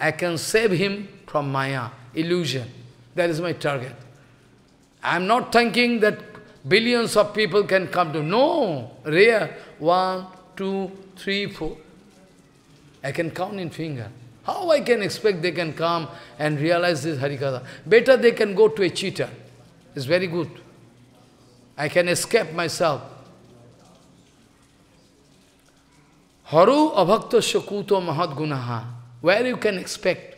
I can save him from Maya, uh, illusion. That is my target. I am not thinking that billions of people can come to. No, rare. One, two, three, four. I can count in finger. How I can expect they can come and realize this Harikatha? Better they can go to a cheater. It's very good. I can escape myself. Haru abhakta shakuto mahat gunaha. Where you can expect?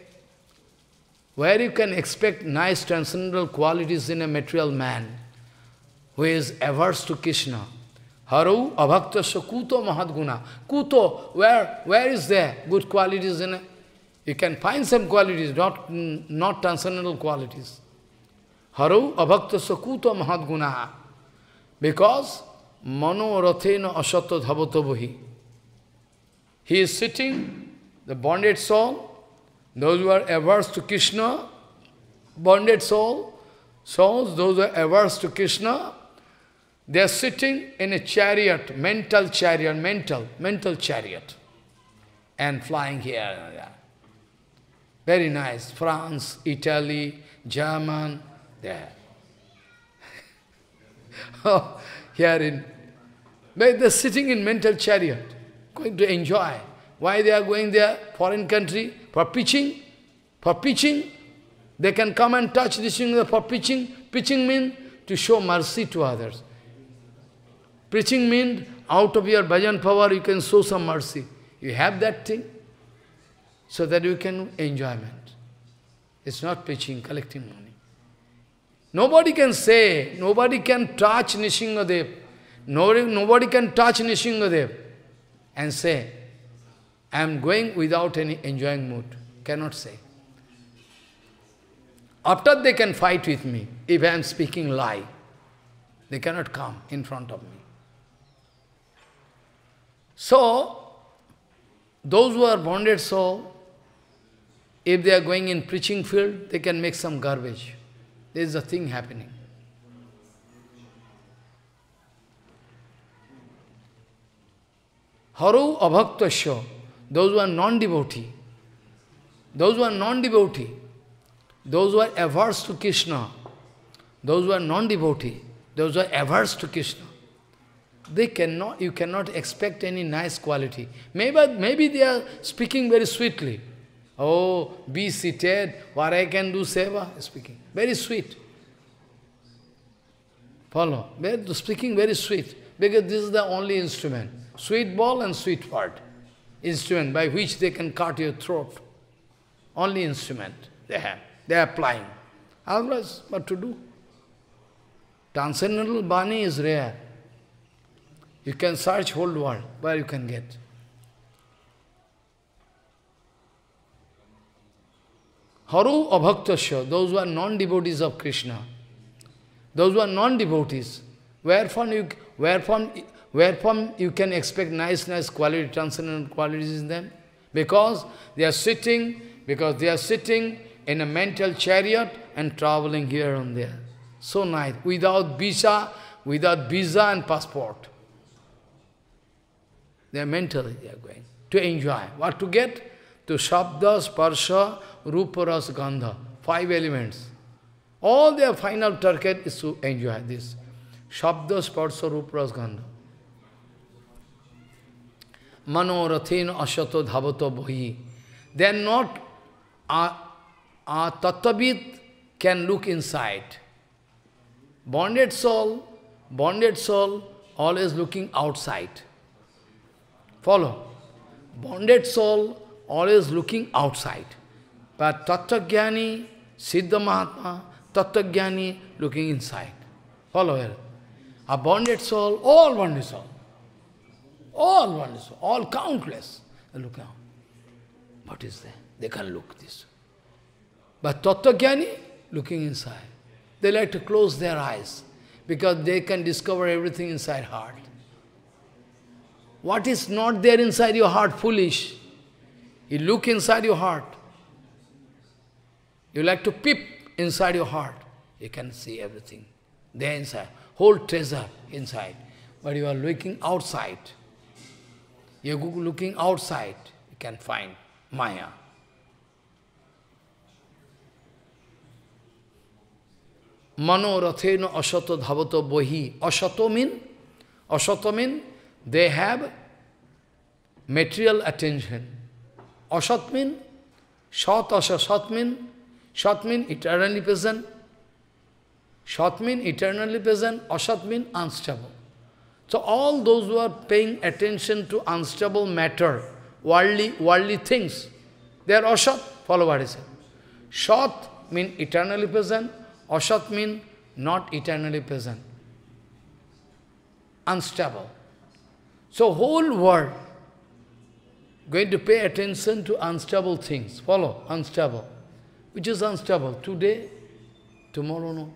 Where you can expect nice transcendental qualities in a material man who is averse to Krishna? Haru abhaktasya kuto mahadguna. Kuto, where, where is there good qualities in it? You can find some qualities, not, not transcendental qualities. Haru abhaktasya kuto mahadguna. Because manorathena asatya dhavatabahi. He is sitting, the bonded soul, those who are averse to Krishna, bonded soul, souls, those who are averse to Krishna, they are sitting in a chariot, mental chariot, mental, mental chariot, and flying here and there. Very nice. France, Italy, German, there. oh, here in, they're sitting in mental chariot, going to enjoy. Why they are going there? Foreign country, for pitching, for pitching? They can come and touch this thing for pitching. Pitching means to show mercy to others. Preaching means out of your bhajan power you can show some mercy. You have that thing so that you can enjoyment. It's not preaching, collecting money. Nobody can say, nobody can touch Nishingadev. Nobody, nobody can touch Nishingadev and say, I am going without any enjoying mood. Cannot say. After they can fight with me, if I am speaking lie, they cannot come in front of me. So, those who are bonded soul, if they are going in preaching field, they can make some garbage. There is a thing happening. Haru abhaktasya, those who are non-devotee, those who are non-devotee, those who are averse to Krishna, those who are non-devotee, those who are averse to Krishna, they cannot, you cannot expect any nice quality. Maybe, maybe they are speaking very sweetly. Oh, be seated, what I can do, seva, speaking. Very sweet. Follow? Very, speaking very sweet, because this is the only instrument. Sweet ball and sweet word. Instrument by which they can cut your throat. Only instrument they have. They are applying. Otherwise, what to do? Transcendental Bani is rare. You can search whole world, where you can get. Haru Abhaktasya, those who are non-devotees of Krishna, those who are non-devotees, wherefrom you, wherefrom, wherefrom you can expect nice, nice quality, transcendental qualities in them? Because they are sitting, because they are sitting in a mental chariot and traveling here and there. So nice, without visa, without visa and passport. They are mentally they are going to enjoy. What to get? To Shabda, Sparsha, Ruparas, Gandha. Five elements. All their final target is to enjoy this. Shabda, Sparsha, Ruparas, Gandha. Mano, Rathin, Ashato, Dhavato, They are not, a, a tattvavit can look inside. Bonded soul, bonded soul, always looking outside. Follow. Bonded soul always looking outside. But Tattvajnani, Siddha Mahatma, looking inside. Follow here. A bonded soul, all bonded soul. All bonded soul, all countless. Look out. What is there? They can look this. But Tattvajnani looking inside. They like to close their eyes because they can discover everything inside heart. What is not there inside your heart, foolish? You look inside your heart. You like to peep inside your heart. You can see everything. There inside. Whole treasure inside. But you are looking outside. You are looking outside. You can find Maya. Mano ratheno asato dhavato bohi. Asato mean? Asato mean they have material attention. Asat means, Sat Asa, Sat means, Sat means eternally present. Sat means eternally present, Asat means unstable. So all those who are paying attention to unstable matter, worldly, worldly things, they are Asat, follow what I say. Sat means eternally present, Asat means not eternally present. Unstable. So whole world going to pay attention to unstable things. Follow, unstable. Which is unstable? Today, tomorrow, no.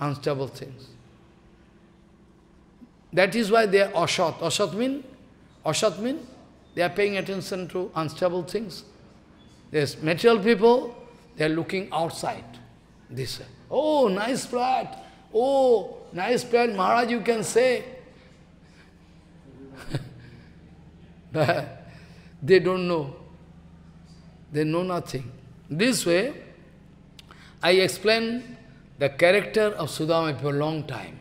Unstable things. That is why they are ashat. Ashat mean? mean? They are paying attention to unstable things. There's material people, they are looking outside. This, oh, nice flat. Oh, nice flat, Maharaj, you can say. but they don't know. They know nothing. This way, I explain the character of Sudama for a long time.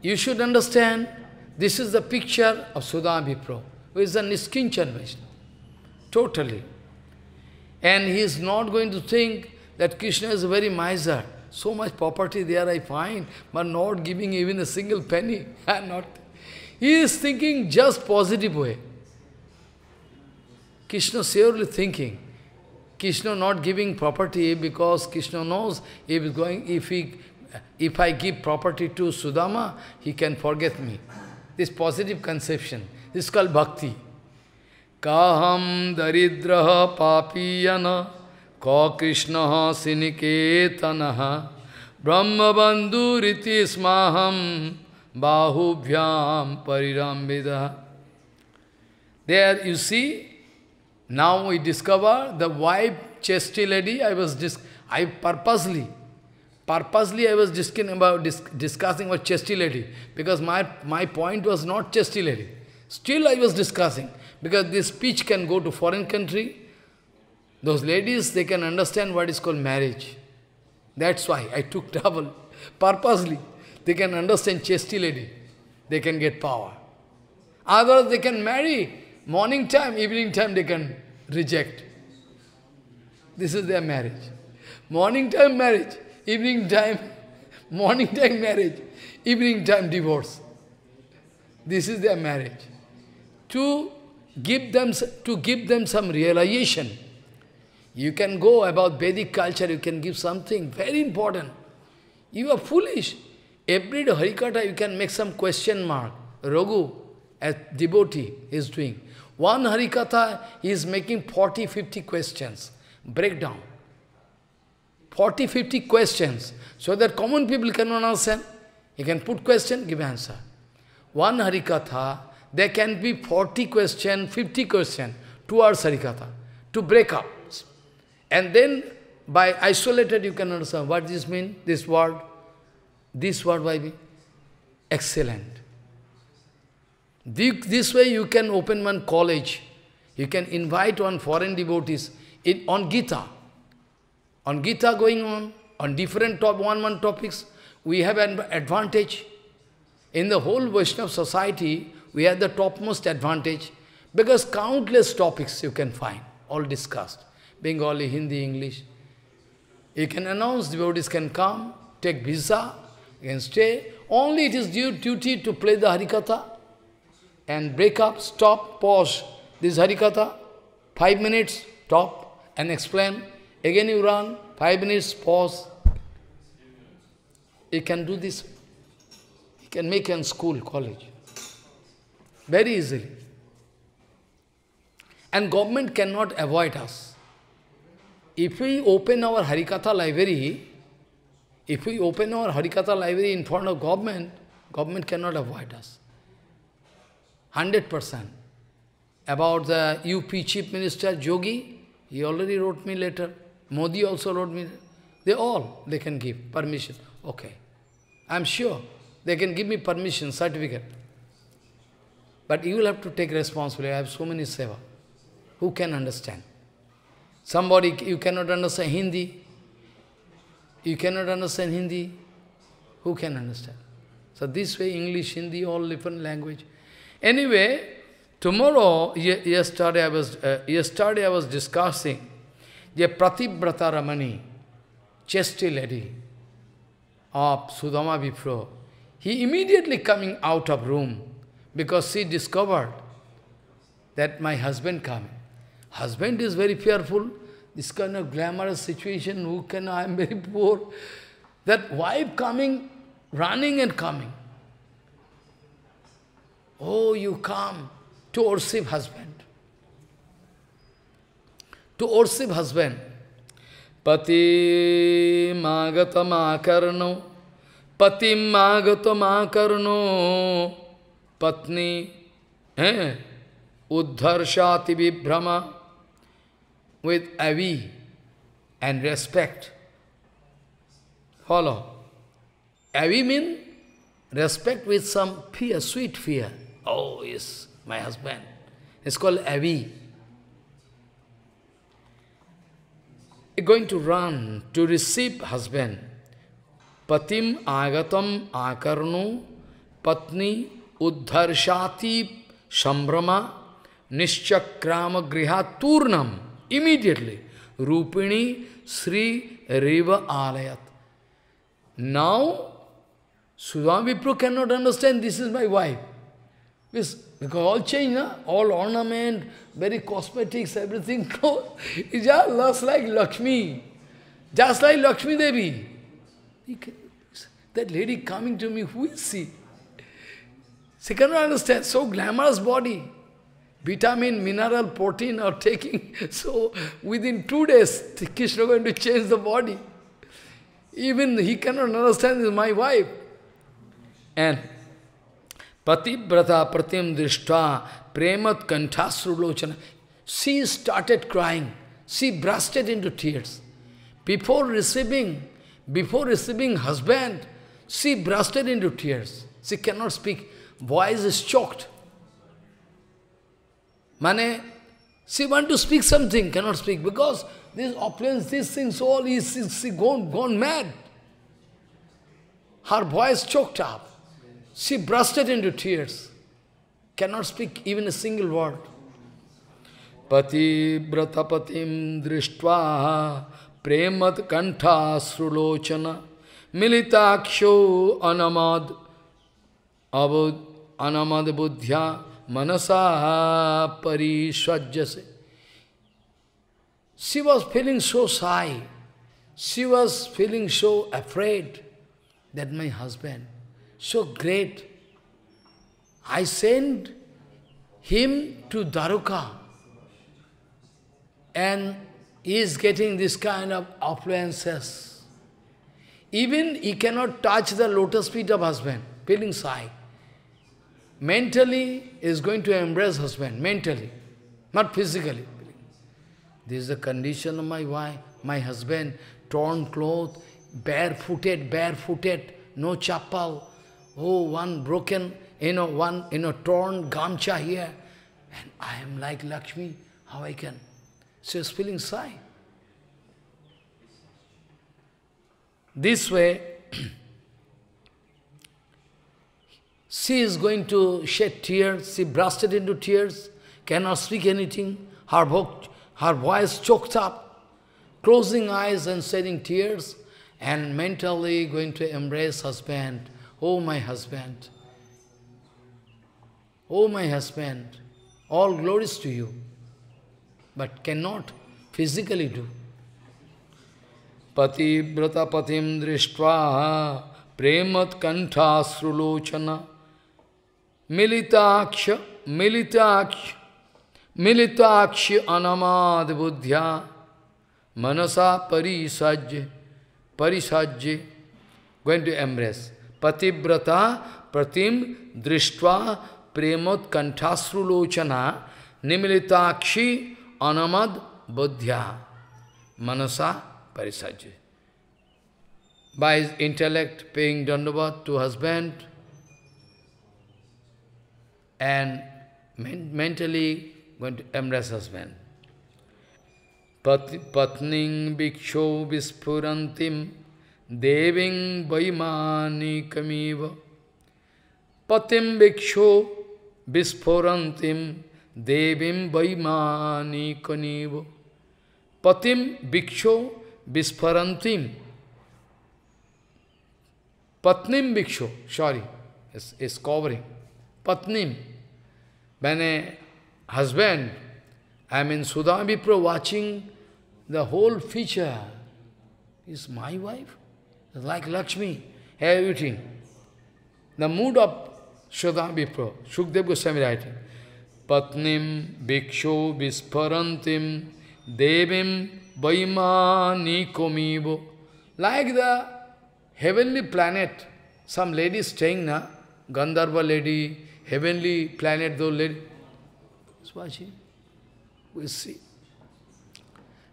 You should understand, this is the picture of Sudama Vipro, who is a Niskinchan Vaishnava, totally. And he is not going to think that Krishna is very miser. So much property there I find, but not giving even a single penny. not He is thinking just positive way. Krishna surely thinking. Krishna not giving property because Krishna knows if going if he if I give property to Sudama, he can forget me. This positive conception. This is called bhakti. Kaham daridraha papiyana ka Krishna siniketanaha brahma bandhu ritis maham Bahubhyam Parirambida. There you see, now we discover the wife, chastity lady, I was dis I purposely, purposely I was discussing about, dis discussing about chastity lady, because my, my point was not chastity lady. Still I was discussing, because this speech can go to foreign country. Those ladies, they can understand what is called marriage. That's why I took trouble, purposely they can understand chastity lady, they can get power. Otherwise they can marry, morning time, evening time they can reject. This is their marriage. Morning time marriage, evening time, morning time marriage, evening time divorce. This is their marriage. To give them, to give them some realization, you can go about Vedic culture, you can give something very important. You are foolish. Every day Harikatha you can make some question mark. Raghu, a devotee, is doing. One Harikatha he is making 40, 50 questions. Breakdown. 40, 50 questions. So that common people cannot understand. You can put question, give answer. One Harikatha, there can be 40 question, 50 question, two hours Harikatha, to break up. And then by isolated you can understand what this means, this word. This word by me? Excellent. This way you can open one college. You can invite one foreign devotees in, on Gita. On Gita going on, on different top, one one topics, we have an advantage. In the whole Vaishnava society, we have the topmost advantage because countless topics you can find, all discussed. Bengali, Hindi, English. You can announce, devotees can come, take visa, you can stay. Only it is due duty to play the Harikatha and break up, stop, pause this Harikatha. Five minutes, stop and explain. Again you run, five minutes, pause. You can do this. You can make in school, college. Very easily. And government cannot avoid us. If we open our Harikatha library, if we open our Harikatha library in front of government, government cannot avoid us. 100%. About the UP Chief Minister Jogi, he already wrote me letter. Modi also wrote me. They all, they can give permission. Okay. I'm sure they can give me permission, certificate. But you will have to take responsibility. I have so many seva. Who can understand? Somebody, you cannot understand Hindi. You cannot understand Hindi. Who can understand? So this way, English, Hindi, all different language. Anyway, tomorrow, yesterday I was, uh, yesterday I was discussing the Pratibrata Ramani, chesty lady of Sudama Vipro. He immediately coming out of room because she discovered that my husband coming. Husband is very fearful. this kind of glamorous situation, who can, I am very poor. That wife coming, running and coming. Oh, you come to worship husband. To worship husband. Pati magatamakarno, pati magatamakarno, patni, eh? उद्धर्षाति vibhrama. with avi and respect. Follow. Avi means respect with some fear, sweet fear. Oh, yes, my husband. It's called avi. Going to run to receive husband. Patim agatam akarnu patni uddharshati sambrama nishchakrama grihaturnam. Immediately, Rupini Sri Reva Alayat. Now, Sudama Vipra cannot understand this is my wife. this Because all change, na? all ornament, very cosmetics, everything. No, it just looks like Lakshmi. Just like Lakshmi Devi. That lady coming to me, who is she? She cannot understand, so glamorous body. vitamin, mineral, protein are taking. So within two days, Krishna going to change the body. Even he cannot understand is my wife. And Patibrata pratim drishtva premat kanthasrulochana. She started crying. She bursted into tears. Before receiving, before receiving husband, she bursted into tears. She cannot speak. Voice is choked. Mane, she want to speak something, cannot speak, because this opulence, this things, all is she, she gone, gone mad. Her voice choked up. She bursted into tears. Cannot speak even a single word. Pati bratapatim drishtva premat kantha srulochana aksho anamad abud anamad buddhya manasa parishwajyase. She was feeling so shy. She was feeling so afraid that my husband, so great, I sent him to Daruka and he is getting this kind of affluences. Even he cannot touch the lotus feet of husband, feeling shy mentally is going to embrace husband, mentally, not physically. This is the condition of my wife, my husband, torn clothes, barefooted, barefooted, no chapal, oh, one broken, you know, one, you know, torn gamcha here. And I am like Lakshmi, how I can? She is feeling shy. This way, She is going to shed tears, she bursted into tears, cannot speak anything, her, her voice choked up, closing eyes and shedding tears, and mentally going to embrace husband. Oh, my husband. Oh, my husband, all glories to you, but cannot physically do. पतिव्रतपतिं दृष्ट्वा प्रेमत्कण्ठाश्रुलोचना मिलिताक्ष मिलिताक्ष मिलिताक्ष अनमाद बुद्धिया मनसा परिसज्य परिसज्य गोइंग टू एम्ब्रेस पतिव्रता प्रतिम दृष्टवा प्रेमोत्कंठाश्रुलोचना निमिलिताक्षी अनमद बुद्धिया मनसा परिसज्य by intellect paying paying to husband and men mentally going to embrace husband. Patning bhikshu vispurantim deving vaimani kamiva patim bhikshu vispurantim devim vaimani kamiva. patim bhikshu vispurantim. patnim bhikshu, sorry is, is covering patnim when a husband, I mean Sudhamipra watching the whole feature, is my wife, like Lakshmi, everything. The mood of Sudhamipra, Shukdev Goswami writing, Patnim Bhikshu Visparantim Devim Vaimani Nikomibo, Like the heavenly planet, some lady staying na, Gandharva lady, heavenly planet, those lady is watching. We see.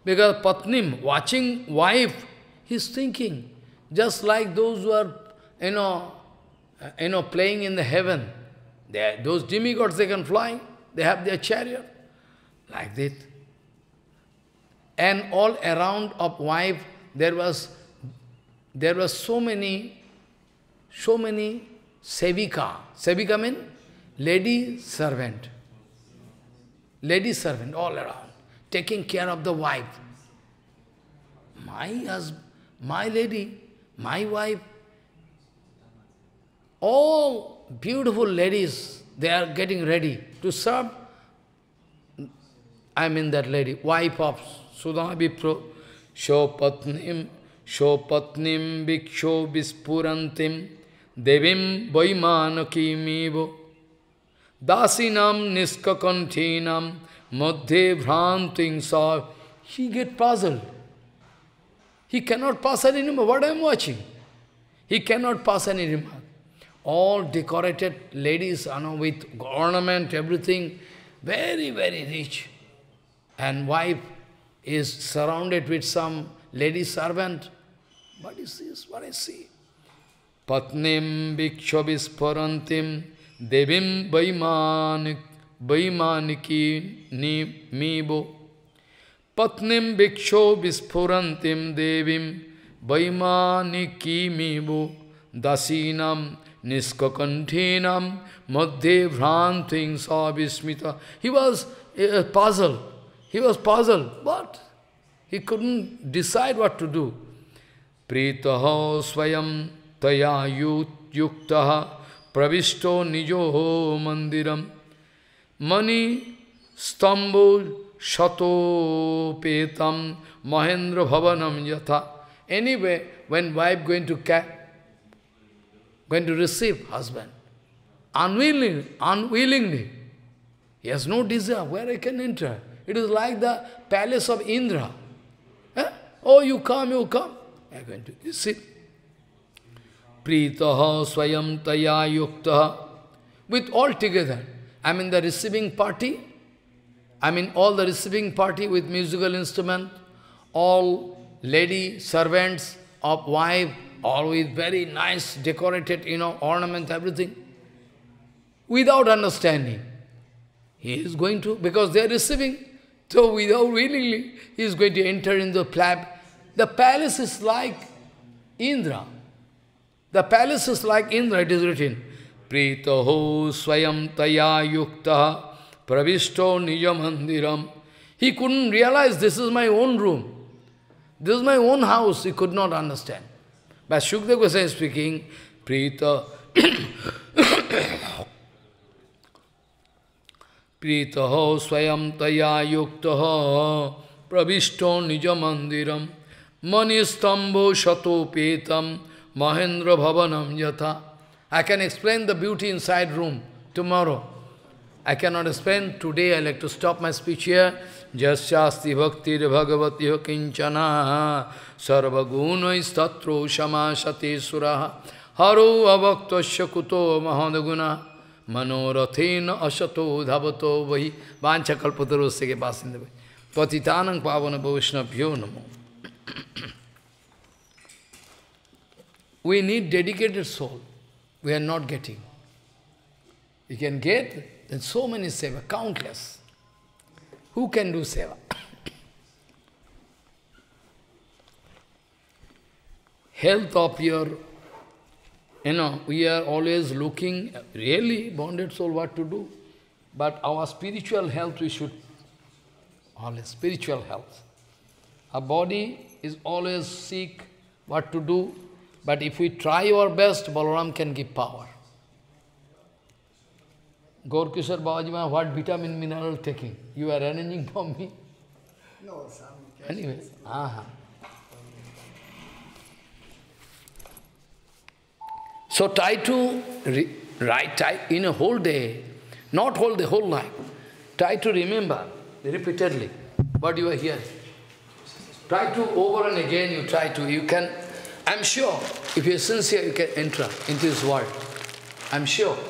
Because Patnim, watching wife, he's thinking, just like those who are, you know, uh, you know, playing in the heaven. They, those demigods, they can fly. They have their chariot. Like that. And all around of wife, there was, there was so many, so many sevika. Sevika means lady servant, lady servant all around, taking care of the wife. My husband, my lady, my wife, all beautiful ladies, they are getting ready to serve. I mean that lady, wife of Sudama Vipro, Shopatnim, Shopatnim Viksho Vispurantem, Devim Vaimanakim Dasinam niskakantinam madhe bhranting sa. He get puzzled. He cannot pass any remark. What I am watching? He cannot pass any remark. All decorated ladies, you know, with ornament, everything, very, very rich. And wife is surrounded with some lady servant. What is this? What I see? Patnim vikshavisparantim devim vaimanik vaimaniki nimibo patnim Biksho visphurantim devim vaimaniki mibo dasinam Niskakantinam madhe things Abhismita. He was a eh, eh, puzzle. He was puzzled. but He couldn't decide what to do. Pritaha svayam taya yuktaha pravishto nijoho mandiram mani stambo shato petam mahendra bhavanam yatha. Anyway, when wife going to going to receive husband, unwillingly, unwillingly, he has no desire where I can enter. It is like the palace of Indra. Eh? Oh, you come, you come. I am going to receive pritaha swayam taya with all together. I mean the receiving party, I mean all the receiving party with musical instrument, all lady servants of wife, all with very nice decorated, you know, ornament, everything. Without understanding. He is going to, because they are receiving. So without willingly, he is going to enter in the palace. The palace is like Indra. The palace is like Indra, it is written. Pritaho swayam taya yukta pravisto nijamandiram. He couldn't realize this is my own room. This is my own house. He could not understand. But Shukdev Goswami is speaking, Prita Pritaho swayam taya yukta pravisto nijamandiram. handiram manistambo shato petam Mahendra Bhavanam Yatha. I can explain the beauty inside room tomorrow. I cannot explain. Today I like to stop my speech here. Jasyasti bhakti bhagavati kinchana shama shati suraha haro avaktasya kuto mahadaguna manorathena ashato dhavato vahi vanchakalpatarosya sege pasindavi patitanang pavana bhavishna bhyo namo We need dedicated soul. We are not getting. You can get then so many seva, countless. Who can do seva? Health of your, you know, we are always looking, really, bonded soul, what to do? But our spiritual health, we should, always spiritual health. Our body is always sick, what to do? But if we try our best, Balaram can give power. Gorkishar Babaji, what vitamin mineral taking? You are arranging for me? No, sir. Anyway, aha. So try to write in a whole day, not whole the whole life. Try to remember repeatedly what you are hearing. Try to over and again you try to, you can I'm sure if you're sincere, you can enter into this world. I'm sure.